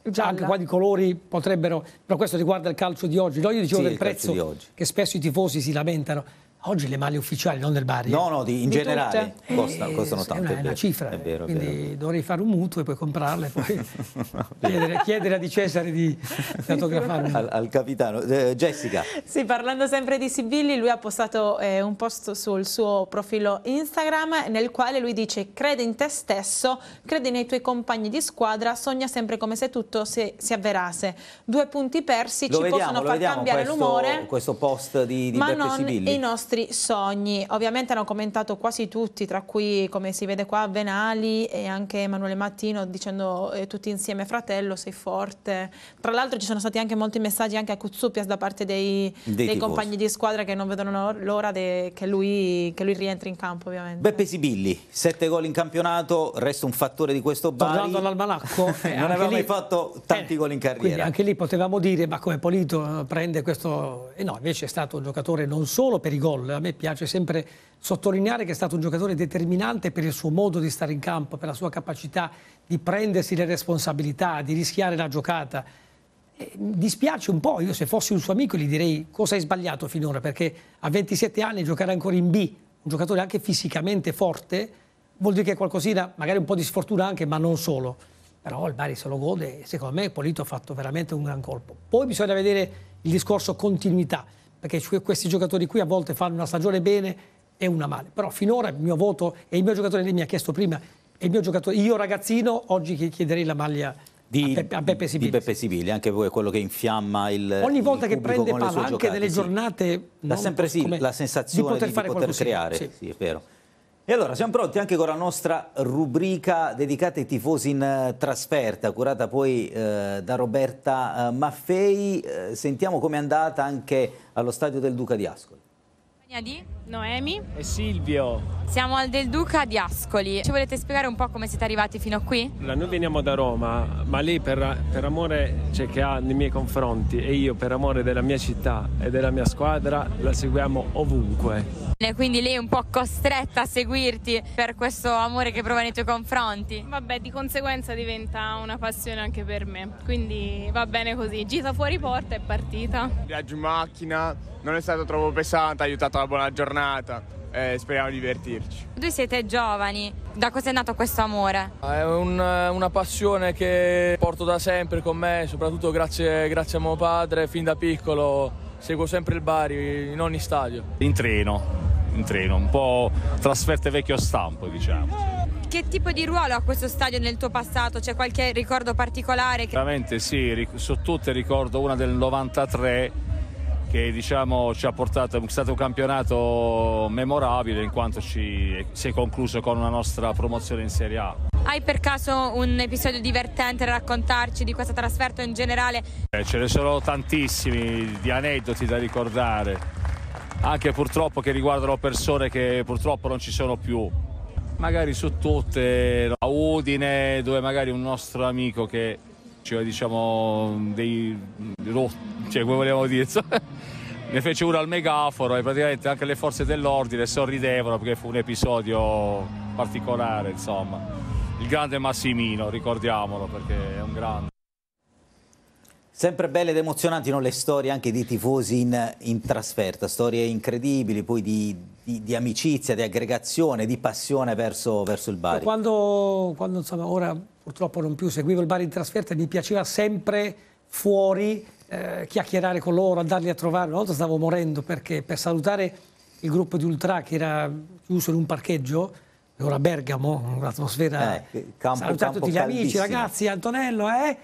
Già, anche qua di colori potrebbero, però questo riguarda il calcio di oggi. No, io dicevo sì, del prezzo che spesso i tifosi si lamentano Oggi le maglie ufficiali, non del Bari. Eh. No, no, di, in di generale tutte, costa, eh, costano tanto. È una, è una cifra, è vero, quindi vero. dovrei fare un mutuo e poi comprarle, [laughs] poi [laughs] chiedere, chiedere, a Di Cesare di, fotografarle. [laughs] Al, al, capitano. Eh, Jessica. Sì, parlando sempre di Sibilli, lui ha postato eh, un post sul suo profilo Instagram nel quale lui dice crede in te stesso, crede nei tuoi compagni di squadra, sogna sempre come se tutto si, si avverasse. Due punti persi lo ci vediamo, possono far cambiare l'umore. questo post di, di ma non i nostri vostri sogni. Ovviamente hanno commentato quasi tutti, tra cui come si vede qua Venali e anche Emanuele Mattino dicendo eh, tutti insieme fratello sei forte. Tra l'altro ci sono stati anche molti messaggi anche a Kuzzupias da parte dei, dei, dei compagni di squadra che non vedono l'ora che, che, lui, rientri in campo ovviamente. Beppe Sibilli, sette gol in campionato, resta un fattore di questo Bari. Tornando all'almanacco. [laughs] Eh, non aveva lì, mai fatto tanti eh, gol in carriera. anche lì potevamo dire ma come Polito eh, prende questo... E eh, no, invece è stato un giocatore non solo per i gol gol. A me piace sempre sottolineare che è stato un giocatore determinante per il suo modo di stare in campo, per la sua capacità di prendersi le responsabilità, di rischiare la giocata. E mi dispiace un po', io se fossi un suo amico gli direi cosa hai sbagliato finora, perché a 27 anni giocare ancora in B, un giocatore anche fisicamente forte, vuol dire che qualcosina, magari un po' di sfortuna anche, ma non solo. Però il Bari se lo gode secondo me Polito ha fatto veramente un gran colpo. Poi bisogna vedere il discorso continuità perché questi giocatori qui a volte fanno una stagione bene e una male. Però finora il mio voto e il mio giocatore lei mi ha chiesto prima, io ragazzino oggi chiederei la maglia di, a Beppe, Sibili. Di Beppe Sibili, anche voi è quello che infiamma il Ogni volta il che prende palla, anche giocate, nelle sì. giornate... Da sempre sì, la sensazione di poter, di poter creare, sì. Sì, è vero. E allora siamo pronti anche con la nostra rubrica dedicata ai tifosi in eh, trasferta, curata poi eh, da Roberta eh, Maffei. Eh, sentiamo com'è andata anche allo stadio del Duca di Ascoli di Noemi e Silvio. Siamo al Del Duca di Ascoli. Ci volete spiegare un po' come siete arrivati fino a qui? Allora, noi veniamo da Roma, ma lei per, per amore cioè, che ha nei miei confronti e io per amore della mia città e della mia squadra la seguiamo ovunque. E quindi lei è un po' costretta a seguirti per questo amore che prova nei tuoi confronti. Vabbè, di conseguenza diventa una passione anche per me, quindi va bene così. Gita fuori porta e partita. Il viaggio in macchina non è stato troppo pesante, ha aiutato una buona giornata e speriamo di divertirci. Voi siete giovani, da cosa è nato questo amore? È un, una passione che porto da sempre con me, soprattutto grazie, grazie a mio padre, fin da piccolo seguo sempre il Bari in ogni stadio. In treno, in treno, un po' trasferte vecchio stampo diciamo. Che tipo di ruolo ha questo stadio nel tuo passato? C'è qualche ricordo particolare? Veramente sì, su tutte ricordo una del 93 che diciamo, ci ha portato, è stato un campionato memorabile in quanto ci, si è concluso con una nostra promozione in Serie A. Hai per caso un episodio divertente da raccontarci di questa trasferta in generale? Eh, ce ne sono tantissimi di aneddoti da ricordare, anche purtroppo che riguardano persone che purtroppo non ci sono più. Magari su tutte, a Udine, dove magari un nostro amico che cioè diciamo dei rotti, cioè come vogliamo dire. [laughs] ne fece uno al megaforo e praticamente anche le forze dell'ordine sorridevano perché fu un episodio particolare, insomma. Il grande Massimino, ricordiamolo perché è un grande. Sempre belle ed emozionanti no? le storie anche di tifosi in, in trasferta, storie incredibili poi di, di, di, amicizia, di aggregazione, di passione verso, verso il Bari. Quando, quando insomma, ora purtroppo non più seguivo il bar in trasferta e mi piaceva sempre fuori eh, chiacchierare con loro, andarli a trovare. Una volta stavo morendo perché per salutare il gruppo di Ultra che era chiuso in un parcheggio, ora Bergamo, un'atmosfera... Eh, campo, salutare campo tutti gli caldissimo. amici, ragazzi, Antonello, eh?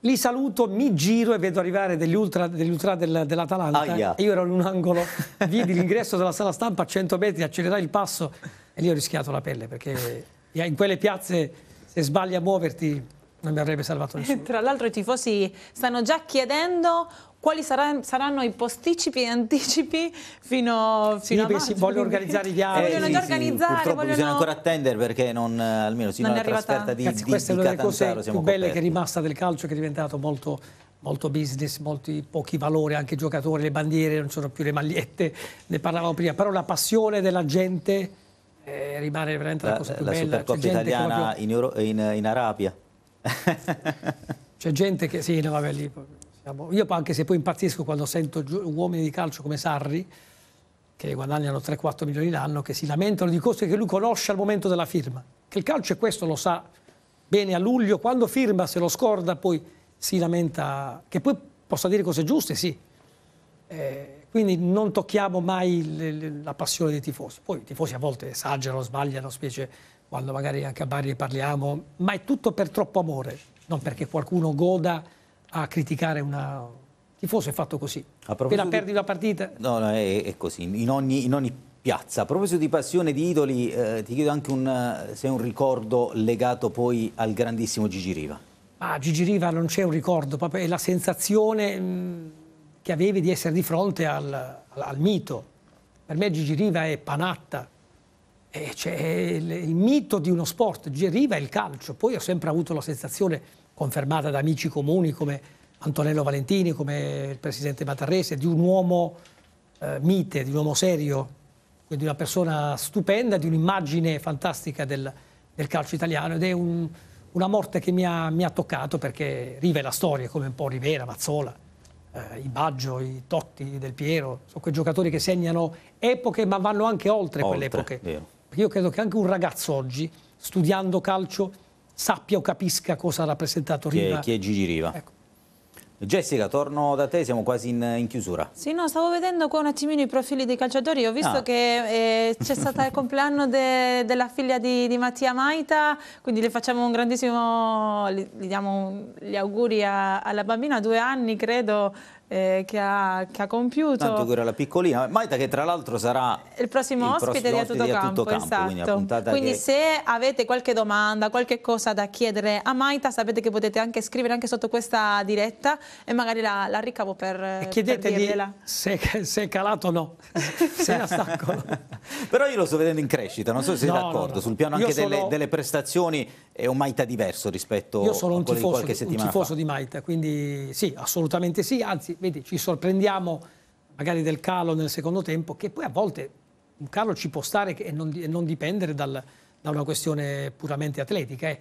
Li saluto, mi giro e vedo arrivare degli ultra, degli ultra del, dell'Atalanta. Ah, E io ero in un angolo, [laughs] vidi l'ingresso della sala stampa a 100 metri, accelerai il passo e lì ho rischiato la pelle perché in quelle piazze se sbagli a muoverti non mi avrebbe salvato eh, nessuno. Tra l'altro i tifosi stanno già chiedendo quali sarà, saranno i posticipi e anticipi fino, fino sì, a maggio. vogliono organizzare i viaggi. Eh, vogliono sì, già organizzare. Purtroppo vogliono... bisogna ancora attendere perché non, eh, almeno sino non alla trasferta di, Cazzi, di Questa di è una delle cose più belle coperti. che è rimasta del calcio che è diventato molto molto business, molti, pochi valori, anche i giocatori, le bandiere, non sono più le magliette, ne parlavamo prima, però la passione della gente eh, rimane veramente la, la cosa più la bella. La Supercoppa italiana proprio... in, Euro... in, in, Arabia. [laughs] C'è gente che... Sì, no, vabbè, lì... Siamo... Io anche se poi impazzisco quando sento uomini di calcio come Sarri, che guadagnano 3-4 milioni l'anno, che si lamentano di cose che lui conosce al momento della firma. Che il calcio è questo, lo sa bene a luglio, quando firma, se lo scorda, poi si lamenta, che poi possa dire cose giuste, sì. Eh, quindi non tocchiamo mai le, le, la passione dei tifosi. Poi i tifosi a volte esagerano, sbagliano, specie quando magari anche a Bari parliamo, ma è tutto per troppo amore, non perché qualcuno goda a criticare una... tifoso è fatto così. Appena di... perdi una partita... No, no, è, è così. In ogni, in ogni piazza. A proposito di passione di idoli, eh, ti chiedo anche un, eh, se è un ricordo legato poi al grandissimo Gigi Riva. Ma ah, Gigi Riva non c'è un ricordo, proprio è la sensazione... Mh mm, che avevi di essere di fronte al, al, al mito. Per me Gigi Riva è Panatta, e c'è il, il mito di uno sport, Gigi Riva è il calcio. Poi ho sempre avuto la sensazione, confermata da amici comuni come Antonello Valentini, come il presidente Matarrese, di un uomo eh, mite, di un uomo serio, quindi una persona stupenda, di un'immagine fantastica del, del, calcio italiano ed è un, una morte che mi ha, mi ha toccato perché Riva è la storia, come un po' Rivera, Mazzola eh, i Baggio, i Totti, Del Piero, sono quei giocatori che segnano epoche ma vanno anche oltre, oltre quelle epoche. io credo che anche un ragazzo oggi, studiando calcio, sappia o capisca cosa ha rappresentato Riva. Chi è, chi è Gigi Riva. Ecco. Jessica, torno da te, siamo quasi in, in, chiusura. Sì, no, stavo vedendo qua un attimino i profili dei calciatori, ho visto ah. che eh, c'è stato il compleanno de, della figlia di, di, Mattia Maita, quindi le facciamo un grandissimo, gli diamo gli auguri a, alla bambina, due anni credo, eh, che, ha, che, ha, compiuto. Tanto che era la piccolina, Maita che tra l'altro sarà il prossimo il ospite, prossimo di, tutto Campo, esatto. Quindi, quindi che... se avete qualche domanda, qualche cosa da chiedere a Maita, sapete che potete anche scrivere anche sotto questa diretta e magari la, la ricavo per e Chiedetegli per se, se, è calato o no, [laughs] se è la sta Però io lo sto vedendo in crescita, non so se no, sei d'accordo, no, no. sul piano anche delle, delle prestazioni è un Maita diverso rispetto Io sono a un tifoso, di un tifoso fa. di Maita, quindi sì, assolutamente sì, anzi, vedi, ci sorprendiamo magari del calo nel secondo tempo, che poi a volte un calo ci può stare e non, e non dipendere dal, da una questione puramente atletica. Eh.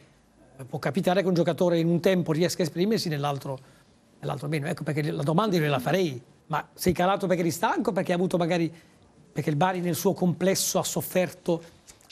Può capitare che un giocatore in un tempo riesca a esprimersi, nell'altro, nell'altro meno. Ecco perché la domanda io la farei, ma sei calato perché eri stanco, perché hai avuto magari perché il Bari nel suo complesso ha sofferto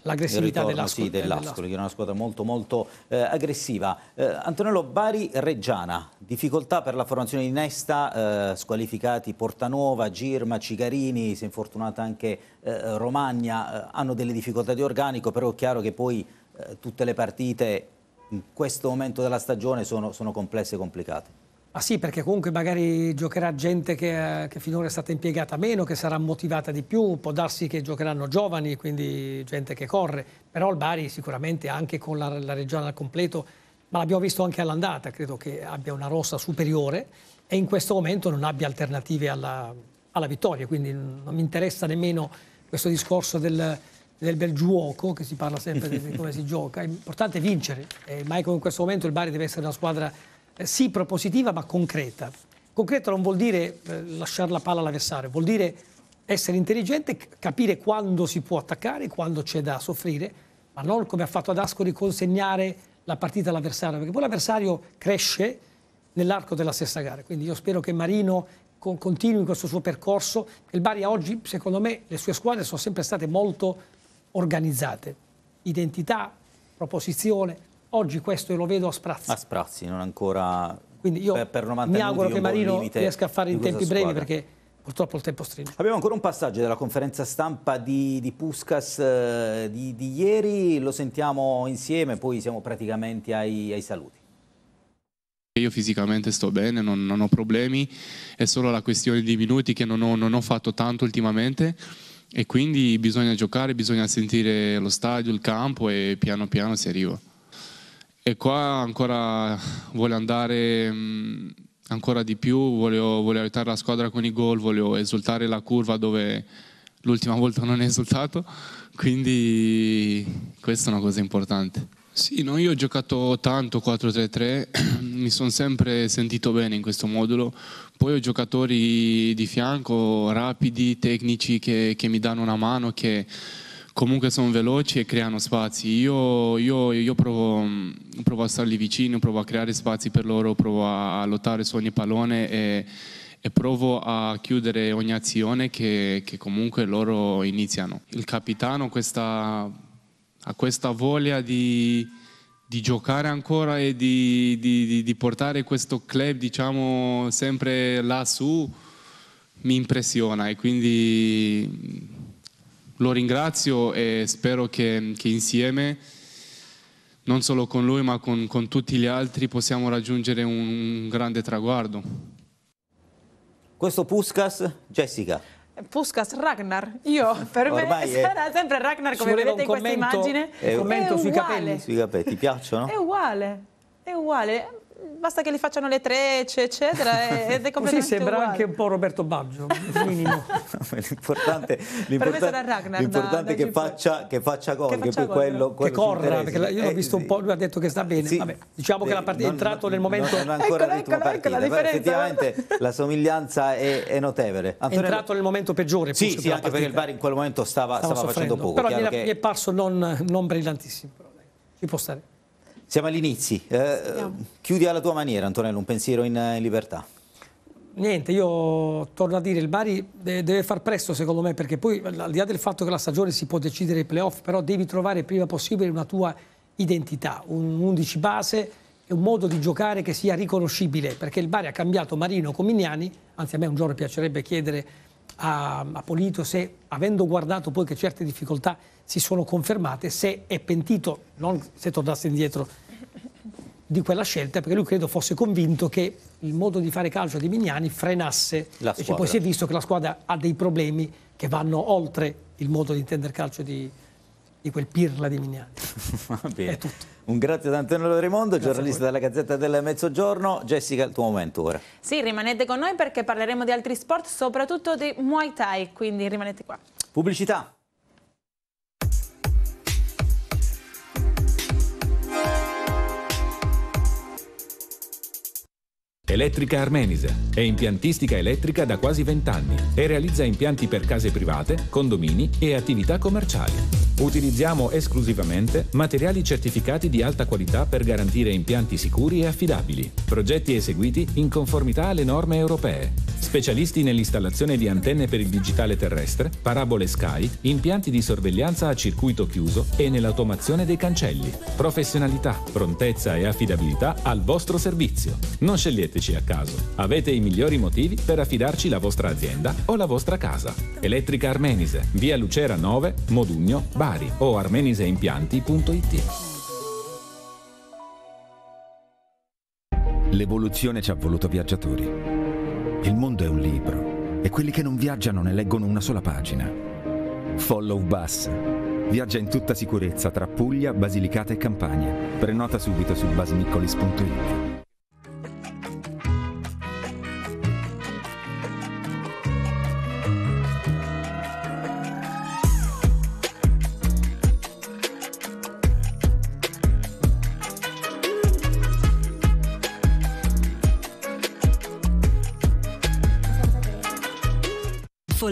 l'aggressività dell'Ascoli. Sì, dell'Ascoli, che è una squadra molto molto eh, aggressiva. Eh, Antonello Bari, Reggiana, difficoltà per la formazione di Nesta, eh, squalificati Portanova, Girma, Cigarini, si è infortunata anche eh, Romagna, eh, hanno delle difficoltà di organico, però è chiaro che poi eh, tutte le partite in questo momento della stagione sono, sono complesse e complicate. Ma ah, sì, perché comunque magari giocherà gente che, eh, che, finora è stata impiegata meno, che sarà motivata di più, può darsi che giocheranno giovani, quindi gente che corre, però il Bari sicuramente anche con la, la regione al completo, ma l'abbiamo visto anche all'andata, credo che abbia una rossa superiore e in questo momento non abbia alternative alla, alla vittoria, quindi non mi interessa nemmeno questo discorso del, del bel giuoco, che si parla sempre di come si [laughs] gioca, è importante vincere, eh, ma ecco in questo momento il Bari deve essere una squadra eh, sì propositiva ma concreta. Concreta non vuol dire eh, lasciare la palla all'avversario, vuol dire essere intelligente, capire quando si può attaccare, quando c'è da soffrire, ma non come ha fatto ad Ascoli consegnare la partita all'avversario, perché poi l'avversario cresce nell'arco della stessa gara. Quindi io spero che Marino continui questo suo percorso. Il Bari oggi, secondo me, le sue squadre sono sempre state molto organizzate. Identità, proposizione, Oggi questo lo vedo a sprazzi. A sprazzi, non ancora Quindi io per, 90 mi auguro che Marino riesca a fare in tempi squadra. brevi perché purtroppo il tempo stringe. Abbiamo ancora un passaggio della conferenza stampa di, di Puskas eh, di, di, ieri, lo sentiamo insieme, poi siamo praticamente ai, ai saluti. Io fisicamente sto bene, non, non, ho problemi, è solo la questione di minuti che non ho, non ho fatto tanto ultimamente e quindi bisogna giocare, bisogna sentire lo stadio, il campo e piano piano si arriva e qua ancora vuole andare mh, mm, ancora di più, voglio, voglio, aiutare la squadra con i gol, voglio esultare la curva dove l'ultima volta non è esultato, quindi questa è una cosa importante. Sì, no, io ho giocato tanto 4-3-3, [clears throat] mi sono sempre sentito bene in questo modulo, poi ho giocatori di fianco, rapidi, tecnici che, che mi danno una mano, che comunque sono veloci e creano spazi. Io, io, io provo, mm, provo, a starli vicino, provo a creare spazi per loro, provo a, a lottare su ogni pallone e, e, provo a chiudere ogni azione che, che comunque loro iniziano. Il capitano questa, ha questa voglia di, di giocare ancora e di, di, di portare questo club diciamo, sempre lassù mi impressiona e quindi lo ringrazio e spero che, che insieme, non solo con lui ma con, con tutti gli altri, possiamo raggiungere un, un grande traguardo. Questo Puskas, Jessica. Puskas Ragnar, io per Ormai me sarà sempre Ragnar come vedete in questa immagine. Un commento è sui capelli. Sui capelli, ti piacciono? È uguale, è uguale basta che li facciano le trecce, eccetera, [laughs] ed è completamente Così sembra uguale. anche un po' Roberto Baggio, [laughs] minimo. l'importante, l'importante, è che, faccia, che faccia gol, che, faccia che poi quello, quello Che corra, perché io l'ho eh, visto un po', lui ha detto che sta bene, sì, Vabbè, diciamo eh, che la partita è entrato nel momento... Non, non ancora eccola, eccola, eccola, la differenza. effettivamente la somiglianza è, è notevole. Antonello... È entrato nel momento peggiore. Sì, sì anche perché il Bari in quel momento stava, stava, facendo poco. Però mi è parso non brillantissimo, ci può stare. Siamo agli inizi. Eh, chiudi alla tua maniera, Antonello, un pensiero in, in libertà. Niente, io torno a dire, il Bari deve far presto secondo me, perché poi al di là del fatto che la stagione si può decidere ai playoff, però devi trovare prima possibile una tua identità, un 11 base e un modo di giocare che sia riconoscibile, perché il Bari ha cambiato Marino Comignani, anzi a me un giorno piacerebbe chiedere a, a Polito se, avendo guardato poi che certe difficoltà si sono confermate, se è pentito, non se tornasse indietro di quella scelta perché lui credo fosse convinto che il modo di fare calcio di Mignani frenasse la squadra. E poi si è visto che la squadra ha dei problemi che vanno oltre il modo di intendere calcio di, di quel pirla di Mignani. [laughs] Va bene. Un grazie ad Antonello Raimondo, giornalista della Gazzetta del Mezzogiorno. Jessica, il tuo momento ora. Sì, rimanete con noi perché parleremo di altri sport, soprattutto di Muay Thai, quindi rimanete qua. Pubblicità. Elettrica Armenisa È impiantistica elettrica da quasi 20 anni e realizza impianti per case private, condomini e attività commerciali. Utilizziamo esclusivamente materiali certificati di alta qualità per garantire impianti sicuri e affidabili. Progetti eseguiti in conformità alle norme europee. Specialisti nell'installazione di antenne per il digitale terrestre, parabole Sky, impianti di sorveglianza a circuito chiuso e nell'automazione dei cancelli. Professionalità, prontezza e affidabilità al vostro servizio. Non sceglieteci. Sceglieteci a caso. Avete i migliori motivi per affidarci la vostra azienda o la vostra casa. Elettrica Armenise, via Lucera 9, Modugno, Bari o armeniseimpianti.it. L'evoluzione ci ha voluto viaggiatori. Il mondo è un libro e quelli che non viaggiano ne leggono una sola pagina. Follow Bus. Viaggia in tutta sicurezza tra Puglia, Basilicata e Campania. Prenota subito su basmiccolis.it.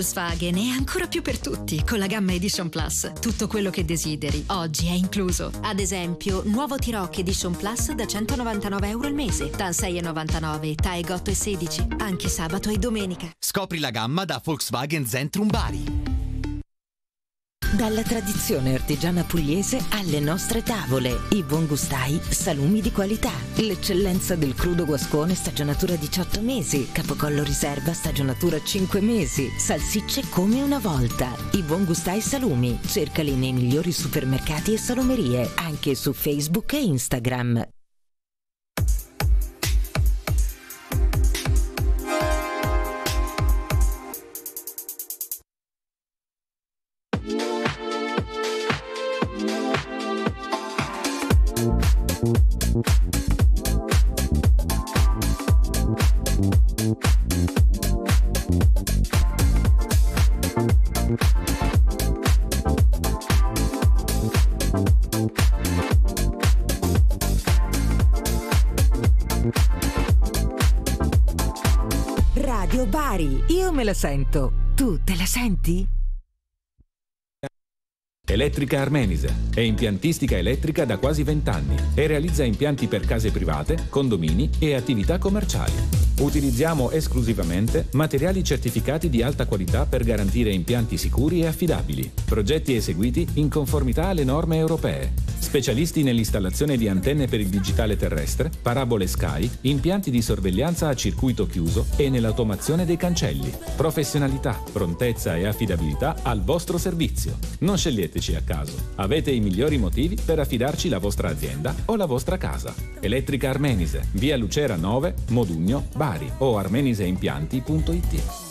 Volkswagen è ancora più per tutti con la gamma Edition Plus. Tutto quello che desideri oggi è incluso. Ad esempio, nuovo T-Rock Edition Plus da 199 euro al mese, TAN 6,99, TAEG 8,16, anche sabato e domenica. Scopri la gamma da Volkswagen Zentrum Bari. Dalla tradizione artigiana pugliese alle nostre tavole, i buongustai, salumi di qualità, l'eccellenza del crudo guascone stagionatura 18 mesi, capocollo riserva stagionatura 5 mesi, salsicce come una volta. I buongustai salumi, cercali nei migliori supermercati e salumerie, anche su Facebook e Instagram. la sento. Tu te la senti? Elettrica Armenisa. è impiantistica elettrica da quasi 20 anni e realizza impianti per case private, condomini e attività commerciali. Utilizziamo esclusivamente materiali certificati di alta qualità per garantire impianti sicuri e affidabili, progetti eseguiti in conformità alle norme europee, specialisti nell'installazione di antenne per il digitale terrestre, parabole Sky, impianti di sorveglianza a circuito chiuso e nell'automazione dei cancelli. Professionalità, prontezza e affidabilità al vostro servizio. Non sceglieteci a caso. Avete i migliori motivi per affidarci la vostra azienda o la vostra casa. Elettrica Armenise, via Lucera 9, Modugno, bari o armeniseimpianti.it.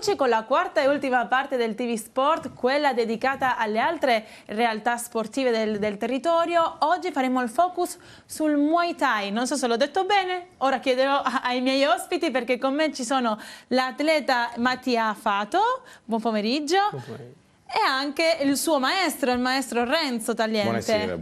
Eccoci con la quarta e ultima parte del TV Sport, quella dedicata alle altre realtà sportive del, del, territorio. Oggi faremo il focus sul Muay Thai. Non so se l'ho detto bene, ora chiederò ai miei ospiti perché con me ci sono l'atleta Mattia Fato. Buon pomeriggio. Buon pomeriggio e anche il suo maestro, il maestro Renzo Tagliente. Buonasera, buonasera,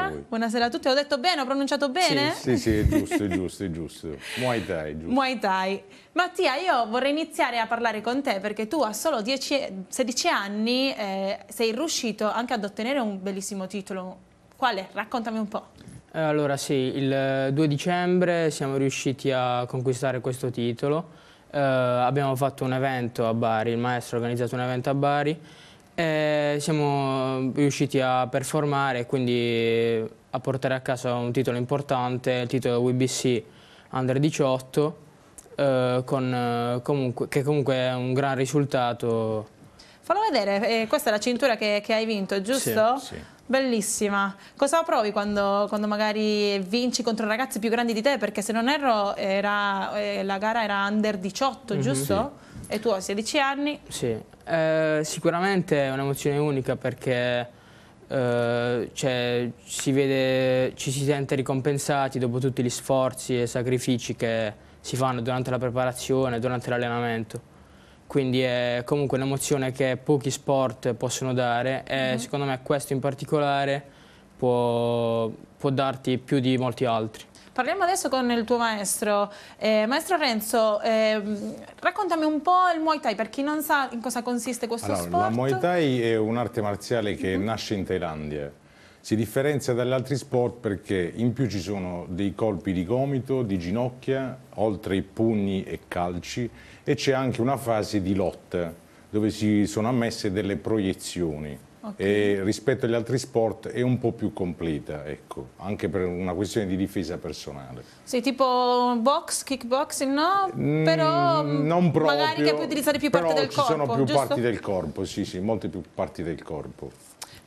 buonasera, a, buonasera a, tutti. Ho detto bene, ho pronunciato bene? Sì, sì, sì è giusto, è [laughs] giusto, è giusto. Muay Thai, giusto. Muay Thai. Mattia, io vorrei iniziare a parlare con te perché tu a solo 10, 16 anni eh, sei riuscito anche ad ottenere un bellissimo titolo. Quale? Raccontami un po'. allora sì, il 2 dicembre siamo riusciti a conquistare questo titolo. Eh, abbiamo fatto un evento a Bari, il maestro ha organizzato un evento a Bari e eh, siamo riusciti a performare e quindi eh, a portare a casa un titolo importante, il titolo WBC Under 18, eh, con, eh, comunque, che comunque è un gran risultato. Fallo vedere, eh, questa è la cintura che, che hai vinto, giusto? Sì, sì. Bellissima. Cosa provi quando, quando, magari vinci contro ragazzi più grandi di te? Perché se non erro era, eh, la gara era under 18, mm -hmm, giusto? Sì. E tu hai 16 anni? Sì, eh, sicuramente è un'emozione unica perché eh, cioè, si vede, ci si sente ricompensati dopo tutti gli sforzi e sacrifici che si fanno durante la preparazione, durante l'allenamento. Quindi è comunque un'emozione che pochi sport possono dare e mm -hmm. secondo me questo in particolare può, può darti più di molti altri. Parliamo adesso con il tuo maestro. Eh, maestro Renzo, eh, raccontami un po' il Muay Thai, per chi non sa in cosa consiste questo allora, sport. La Muay Thai è un'arte marziale che uh mhm. -huh. nasce in Thailandia. Si differenzia dagli altri sport perché in più ci sono dei colpi di gomito, di ginocchia, oltre i pugni e calci, e c'è anche una fase di lotta dove si sono ammesse delle proiezioni okay. rispetto agli altri sport è un po' più completa, ecco, anche per una questione di difesa personale. Sì, tipo box, kickboxing, no? Mm, però non proprio, magari che puoi utilizzare più parti del corpo. Ci sono più giusto? parti del corpo, sì, sì, molte più parti del corpo.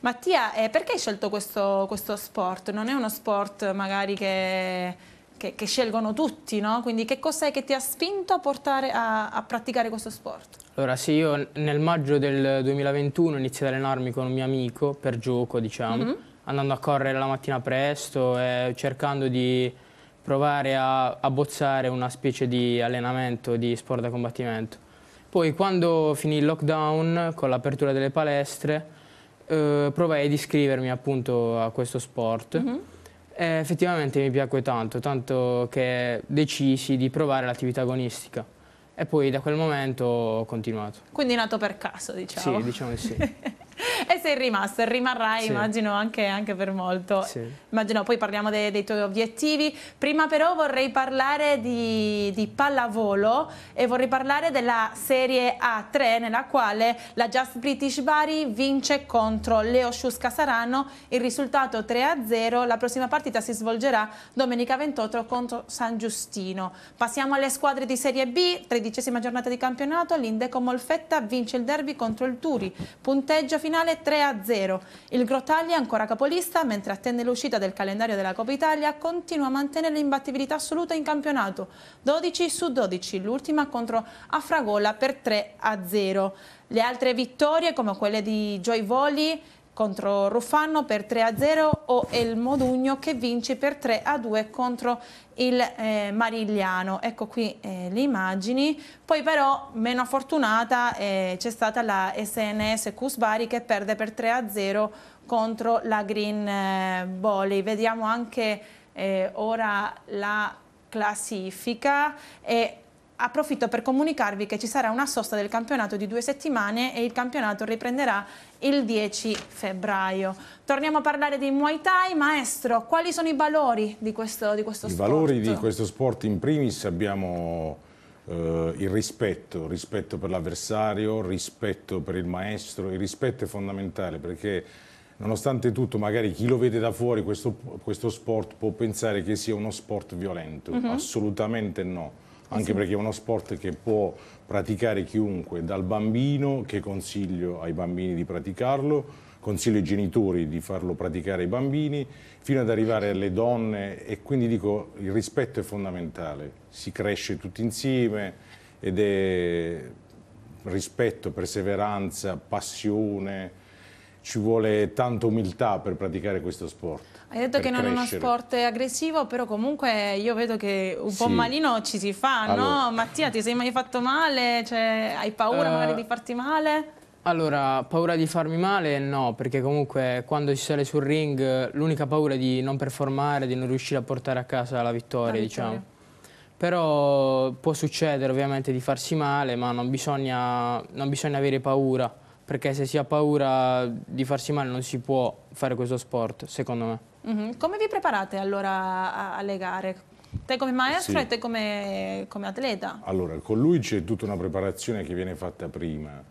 Mattia, eh, perché hai scelto questo, questo sport? Non è uno sport magari che che, che scelgono tutti, no? Quindi che cos'è che ti ha spinto a, portare, a, a praticare questo sport? Allora sì, io nel maggio del 2021 iniziai ad allenarmi con un mio amico per gioco, diciamo, mm -hmm. andando a correre la mattina presto e cercando di provare a, a bozzare una specie di allenamento di sport da combattimento. Poi quando finì il lockdown, con l'apertura delle palestre, eh, provai ad iscrivermi appunto a questo sport. Mm -hmm. Eh, effettivamente mi piacque tanto, tanto che decisi di provare l'attività agonistica e poi da quel momento ho continuato. Quindi nato per caso, diciamo. Sì, diciamo di sì. [laughs] e sei rimasto, rimarrai sì. immagino anche, anche, per molto. Sì. Immagino, poi parliamo dei, dei tuoi obiettivi. Prima però vorrei parlare di, di, pallavolo e vorrei parlare della Serie A3 nella quale la Just British Bari vince contro Leo Sciusca Sarano. Il risultato 3-0. La prossima partita si svolgerà domenica 28 contro San Giustino. Passiamo alle squadre di Serie B, tredicesima giornata di campionato. L'Indeco Molfetta vince il derby contro il Turi. Punteggio finale 3-0. Il Grottaglia ancora capolista, mentre attende l'uscita del calendario della Coppa Italia, continua a mantenere l'imbattibilità assoluta in campionato, 12 su 12, l'ultima contro Afragola per 3-0. Le altre vittorie, come quelle di Joy Voli, contro Ruffano per 3-0 o El Modugno che vince per 3-2 contro il eh, Marigliano. Ecco qui eh, le immagini. Poi però, meno fortunata, eh, c'è stata la SNS Cusbari che perde per 3-0 contro la Green Volley. Eh, Vediamo anche eh, ora la classifica e approfitto per comunicarvi che ci sarà una sosta del campionato di due settimane e il campionato riprenderà il 10 febbraio. Torniamo a parlare di Muay Thai. Maestro, quali sono i valori di questo, di questo I sport? I valori di questo sport in primis abbiamo eh, il rispetto, rispetto per l'avversario, rispetto per il maestro. Il rispetto è fondamentale perché nonostante tutto magari chi lo vede da fuori questo, questo sport può pensare che sia uno sport violento. Mm -hmm. Assolutamente no anche perché è uno sport che può praticare chiunque, dal bambino, che consiglio ai bambini di praticarlo, consiglio ai genitori di farlo praticare ai bambini, fino ad arrivare alle donne e quindi dico il rispetto è fondamentale, si cresce tutti insieme ed è rispetto, perseveranza, passione, ci vuole tanta umiltà per praticare questo sport. Hai detto che non è uno sport aggressivo, però comunque io vedo che un po' sì. malino ci si fa, allora. no? Mattia, ti sei mai fatto male? Cioè, hai paura uh, magari di farti male? Allora, paura di farmi male no, perché comunque quando si sale sul ring l'unica paura è di non performare, di non riuscire a portare a casa la vittoria, la diciamo. vittoria. diciamo. Però può succedere ovviamente di farsi male, ma non bisogna, non bisogna avere paura, perché se si ha paura di farsi male non si può fare questo sport, secondo me. Mm -hmm. Come vi preparate allora alle gare? Te come maestra sì. e te come, come, atleta? Allora, con lui c'è tutta una preparazione che viene fatta prima.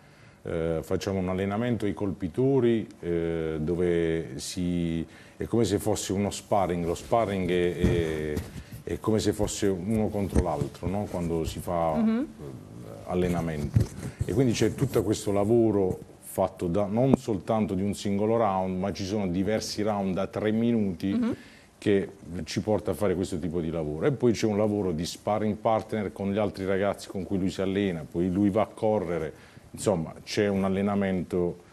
Eh, facciamo un allenamento ai colpitori eh, dove si, è come se fosse uno sparring, lo sparring è, è, è come se fosse uno contro l'altro no? quando si fa mm -hmm. Eh, allenamento e quindi c'è tutto questo lavoro fatto da, non soltanto di un singolo round, ma ci sono diversi round da tre minuti mm -hmm. che ci porta a fare questo tipo di lavoro. E poi c'è un lavoro di sparring partner con gli altri ragazzi con cui lui si allena, poi lui va a correre, insomma c'è un allenamento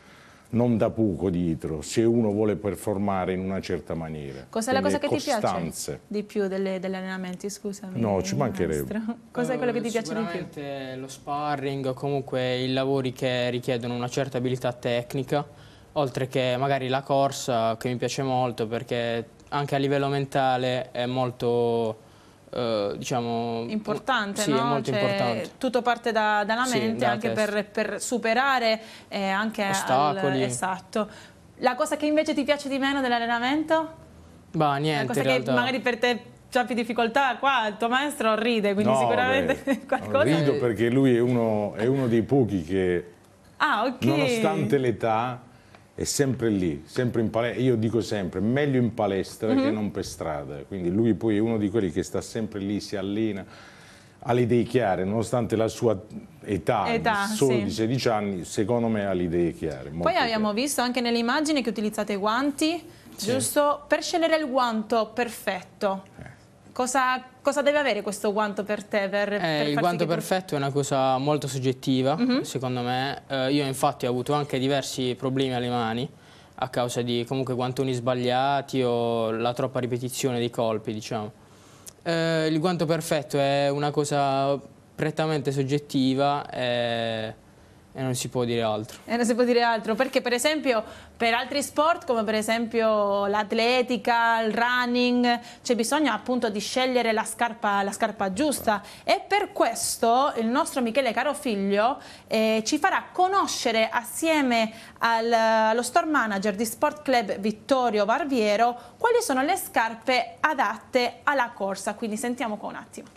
non da poco dietro, se uno vuole performare in una certa maniera. Cos'è la cosa che costanze. ti piace di più delle, degli allenamenti, scusami? No, ci mancherebbe. Cos'è uh, quello che ti piace di più? Sicuramente lo sparring, comunque i lavori che richiedono una certa abilità tecnica, oltre che magari la corsa che mi piace molto perché anche a livello mentale è molto eh, diciamo importante sì, no? cioè, importante. tutto parte da, dalla mente dalla anche per, per, superare eh, anche ostacoli al, esatto la cosa che invece ti piace di meno dell'allenamento? Bah, niente, la cosa che magari per te ha più difficoltà, qua il tuo maestro ride, quindi no, sicuramente beh, [laughs] qualcosa... Rido perché lui è uno, è uno dei pochi che, ah, okay. nonostante l'età, è sempre lì, sempre in palestra. Io dico sempre, meglio in palestra mm -hmm. che mhm. non per strada. Quindi lui poi è uno di quelli che sta sempre lì, si allena, ha le idee chiare, nonostante la sua età, età solo sì. di 16 anni, secondo me ha le idee chiare. Poi abbiamo chiare. visto anche nelle immagini che utilizzate i guanti, sì. giusto? Per scegliere il guanto perfetto, eh. cosa Cosa deve avere questo guanto per te? Per, eh, per il guanto perfetto tu... è una cosa molto soggettiva, mm -hmm. secondo me. Eh, io infatti ho avuto anche diversi problemi alle mani a causa di comunque guantoni sbagliati o la troppa ripetizione dei colpi, diciamo. Eh, il guanto perfetto è una cosa prettamente soggettiva. Eh, e non si può dire altro. E non si può dire altro, perché per esempio per altri sport come per esempio l'atletica, il running, c'è bisogno appunto di scegliere la scarpa, la scarpa giusta e per questo il nostro Michele Carofiglio eh, ci farà conoscere assieme al, allo store manager di Sport Club Vittorio Barviero quali sono le scarpe adatte alla corsa, quindi sentiamo qua un attimo.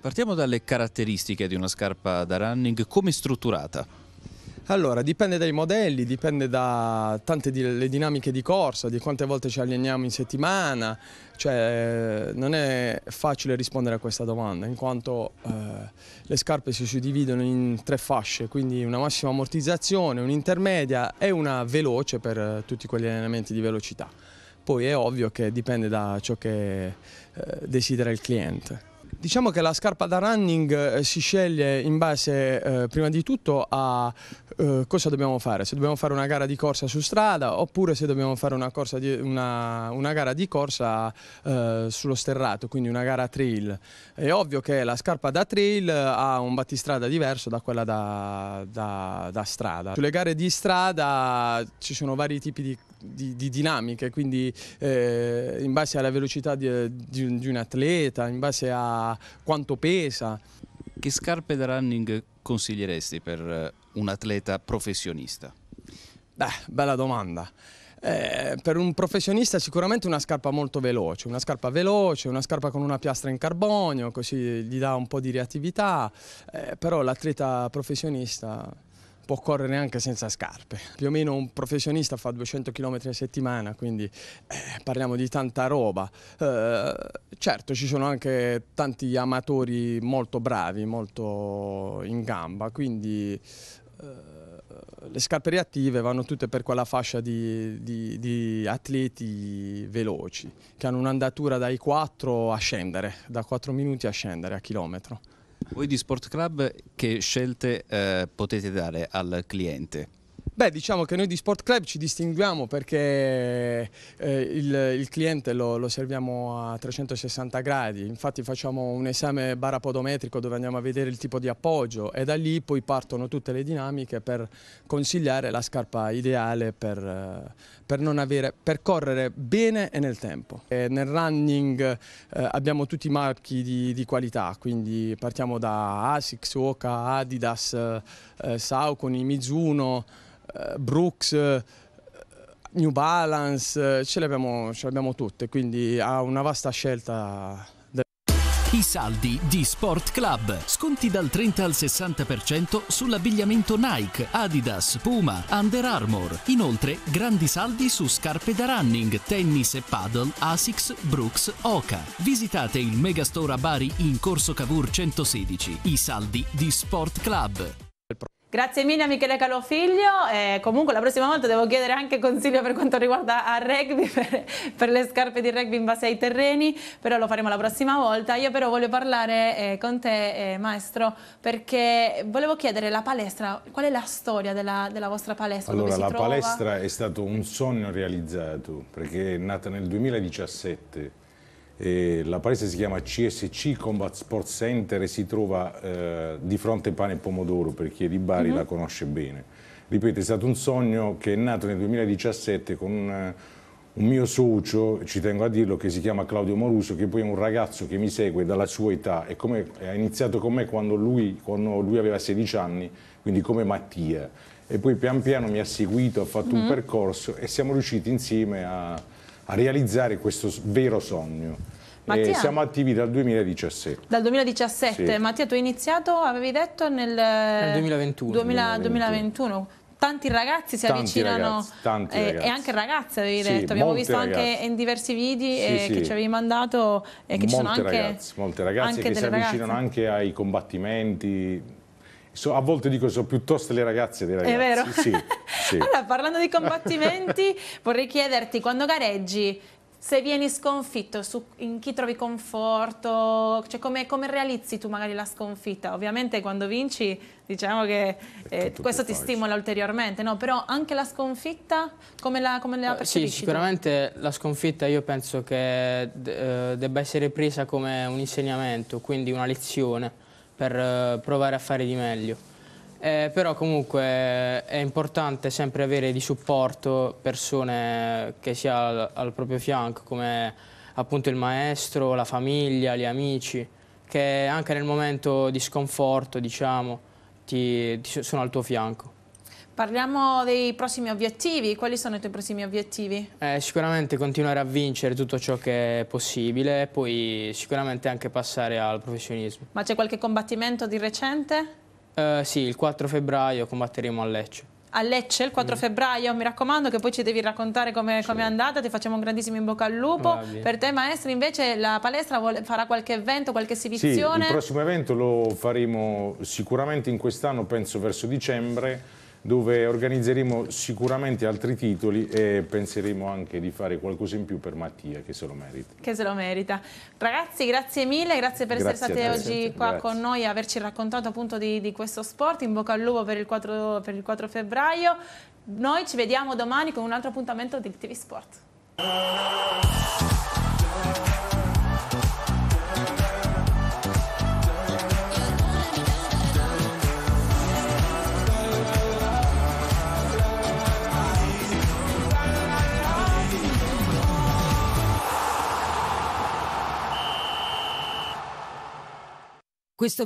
Partiamo dalle caratteristiche di una scarpa da running, come strutturata? Allora, dipende dai modelli, dipende da tante di, le dinamiche di corsa, di quante volte ci alleniamo in settimana, cioè non è facile rispondere a questa domanda in quanto eh, le scarpe si suddividono in tre fasce, quindi una massima ammortizzazione, un'intermedia e una veloce per eh, tutti quegli allenamenti di velocità. Poi è ovvio che dipende da ciò che eh, desidera il cliente. Diciamo che la scarpa da running eh, si sceglie in base eh, prima di tutto a eh, cosa dobbiamo fare, se dobbiamo fare una gara di corsa su strada oppure se dobbiamo fare una, di, una, una gara di corsa eh, sullo sterrato, quindi una gara trail. È ovvio che la scarpa da trail eh, ha un battistrada diverso da quella da, da, da strada. Sulle gare di strada ci sono vari tipi di di, di dinamiche, quindi eh, in base alla velocità di, di, di un atleta, in base a quanto pesa. Che scarpe da running consiglieresti per eh, un atleta professionista? Beh, bella domanda. Eh, per un professionista sicuramente una scarpa molto veloce, una scarpa veloce, una scarpa con una piastra in carbonio, così gli dà un po' di reattività, eh, però l'atleta professionista può correre anche senza scarpe. Più o meno un professionista fa 200 km a settimana, quindi eh, parliamo di tanta roba. Eh, certo, ci sono anche tanti amatori molto bravi, molto in gamba, quindi... Eh, le scarpe reattive vanno tutte per quella fascia di, di, di, atleti veloci che hanno un'andatura dai 4 a scendere, da 4 minuti a scendere a chilometro. Voi di Sport Club che scelte eh, potete dare al cliente? Beh, diciamo che noi di Sport Club ci distinguiamo perché eh, il, il, cliente lo, lo, serviamo a 360 gradi, infatti facciamo un esame barapodometrico dove andiamo a vedere il tipo di appoggio e da lì poi partono tutte le dinamiche per consigliare la scarpa ideale per, eh, per, avere, per correre bene e nel tempo. E nel running eh, abbiamo tutti i marchi di, di, qualità, quindi partiamo da Asics, Oka, Adidas, eh, Saucony, Mizuno, eh, Brooks, eh, New Balance, eh, ce le abbiamo, ce le abbiamo tutte, quindi ha una vasta scelta. I saldi di Sport Club. Sconti dal 30 al 60% sull'abbigliamento Nike, Adidas, Puma, Under Armour. Inoltre, grandi saldi su scarpe da running, tennis e paddle, Asics, Brooks, Oka. Visitate il Megastore a Bari in Corso Cavour 116. I saldi di Sport Club. Grazie mille a Michele Calofiglio, eh, comunque la prossima volta devo chiedere anche consiglio per quanto riguarda il rugby, [laughs] per, per, le scarpe di rugby in base ai terreni, però lo faremo la prossima volta. Io però voglio parlare eh, con te eh, maestro perché volevo chiedere la palestra, qual è la storia della, della vostra palestra? Allora la trova? palestra è stato un sogno realizzato perché è nata nel 2017 eh, la palestra si chiama CSC Combat Sports Center e si trova eh, di fronte Pane e Pomodoro per chi è di Bari mm -hmm. la conosce bene. Ripeto, è stato un sogno che è nato nel 2017 con un, un, mio socio, ci tengo a dirlo, che si chiama Claudio Moruso, che poi è un ragazzo che mi segue dalla sua età e ha iniziato con me quando lui, quando lui aveva 16 anni, quindi come Mattia. E poi pian piano mi ha seguito, ha fatto mm -hmm. un mhm. percorso e siamo riusciti insieme a a realizzare questo vero sogno. Eh, Mattia, siamo attivi dal 2017. Dal 2017, sì. Mattia tu hai iniziato, avevi detto, nel, nel 2021. 2000, 2021. Tanti ragazzi si tanti avvicinano ragazzi, tanti eh, ragazzi. e anche ragazze avevi detto, abbiamo visto ragazze. anche in diversi video sì, eh, che ci avevi mandato e eh, che molte ci sono anche, ragazze, molte ragazze che si avvicinano anche ai combattimenti, So, a volte dico sono piuttosto le ragazze dei ragazzi. È vero? Sì, sì. [laughs] allora, parlando di combattimenti, [laughs] vorrei chiederti, quando gareggi, se vieni sconfitto, su, in chi trovi conforto? Cioè, come, come, realizzi tu magari la sconfitta? Ovviamente quando vinci, diciamo che eh, questo ti facile. stimola ulteriormente, no? Però anche la sconfitta, come la, come la eh, percepisci? Sì, sicuramente tu? la sconfitta io penso che eh, debba essere presa come un insegnamento, quindi una lezione per eh, provare a fare di meglio. Eh, però comunque eh, è importante sempre avere di supporto persone che sia al, al proprio fianco, come appunto il maestro, la famiglia, gli amici, che anche nel momento di sconforto, diciamo, ti, ti sono al tuo fianco. Parliamo dei prossimi obiettivi, quali sono i tuoi prossimi obiettivi? Eh, sicuramente continuare a vincere tutto ciò che è possibile e poi sicuramente anche passare al professionismo. Ma c'è qualche combattimento di recente? Eh, sì, il 4 febbraio combatteremo a Lecce. A Lecce il 4 mm. febbraio, mi raccomando che poi ci devi raccontare come, sì. com è andata, ti facciamo un grandissimo in bocca al lupo. Bravi. Per te maestri invece la palestra vuole, farà qualche evento, qualche esibizione? Sì, il prossimo evento lo faremo sicuramente in quest'anno, penso verso dicembre, dove organizzeremo sicuramente altri titoli e penseremo anche di fare qualcosa in più per Mattia che se lo merita. Che se lo merita. Ragazzi grazie mille, grazie per grazie essere stati oggi qua grazie. con noi e averci raccontato appunto di, di, questo sport, in bocca al lupo per il 4, per il 4 febbraio. Noi ci vediamo domani con un altro appuntamento di TV Sport. questo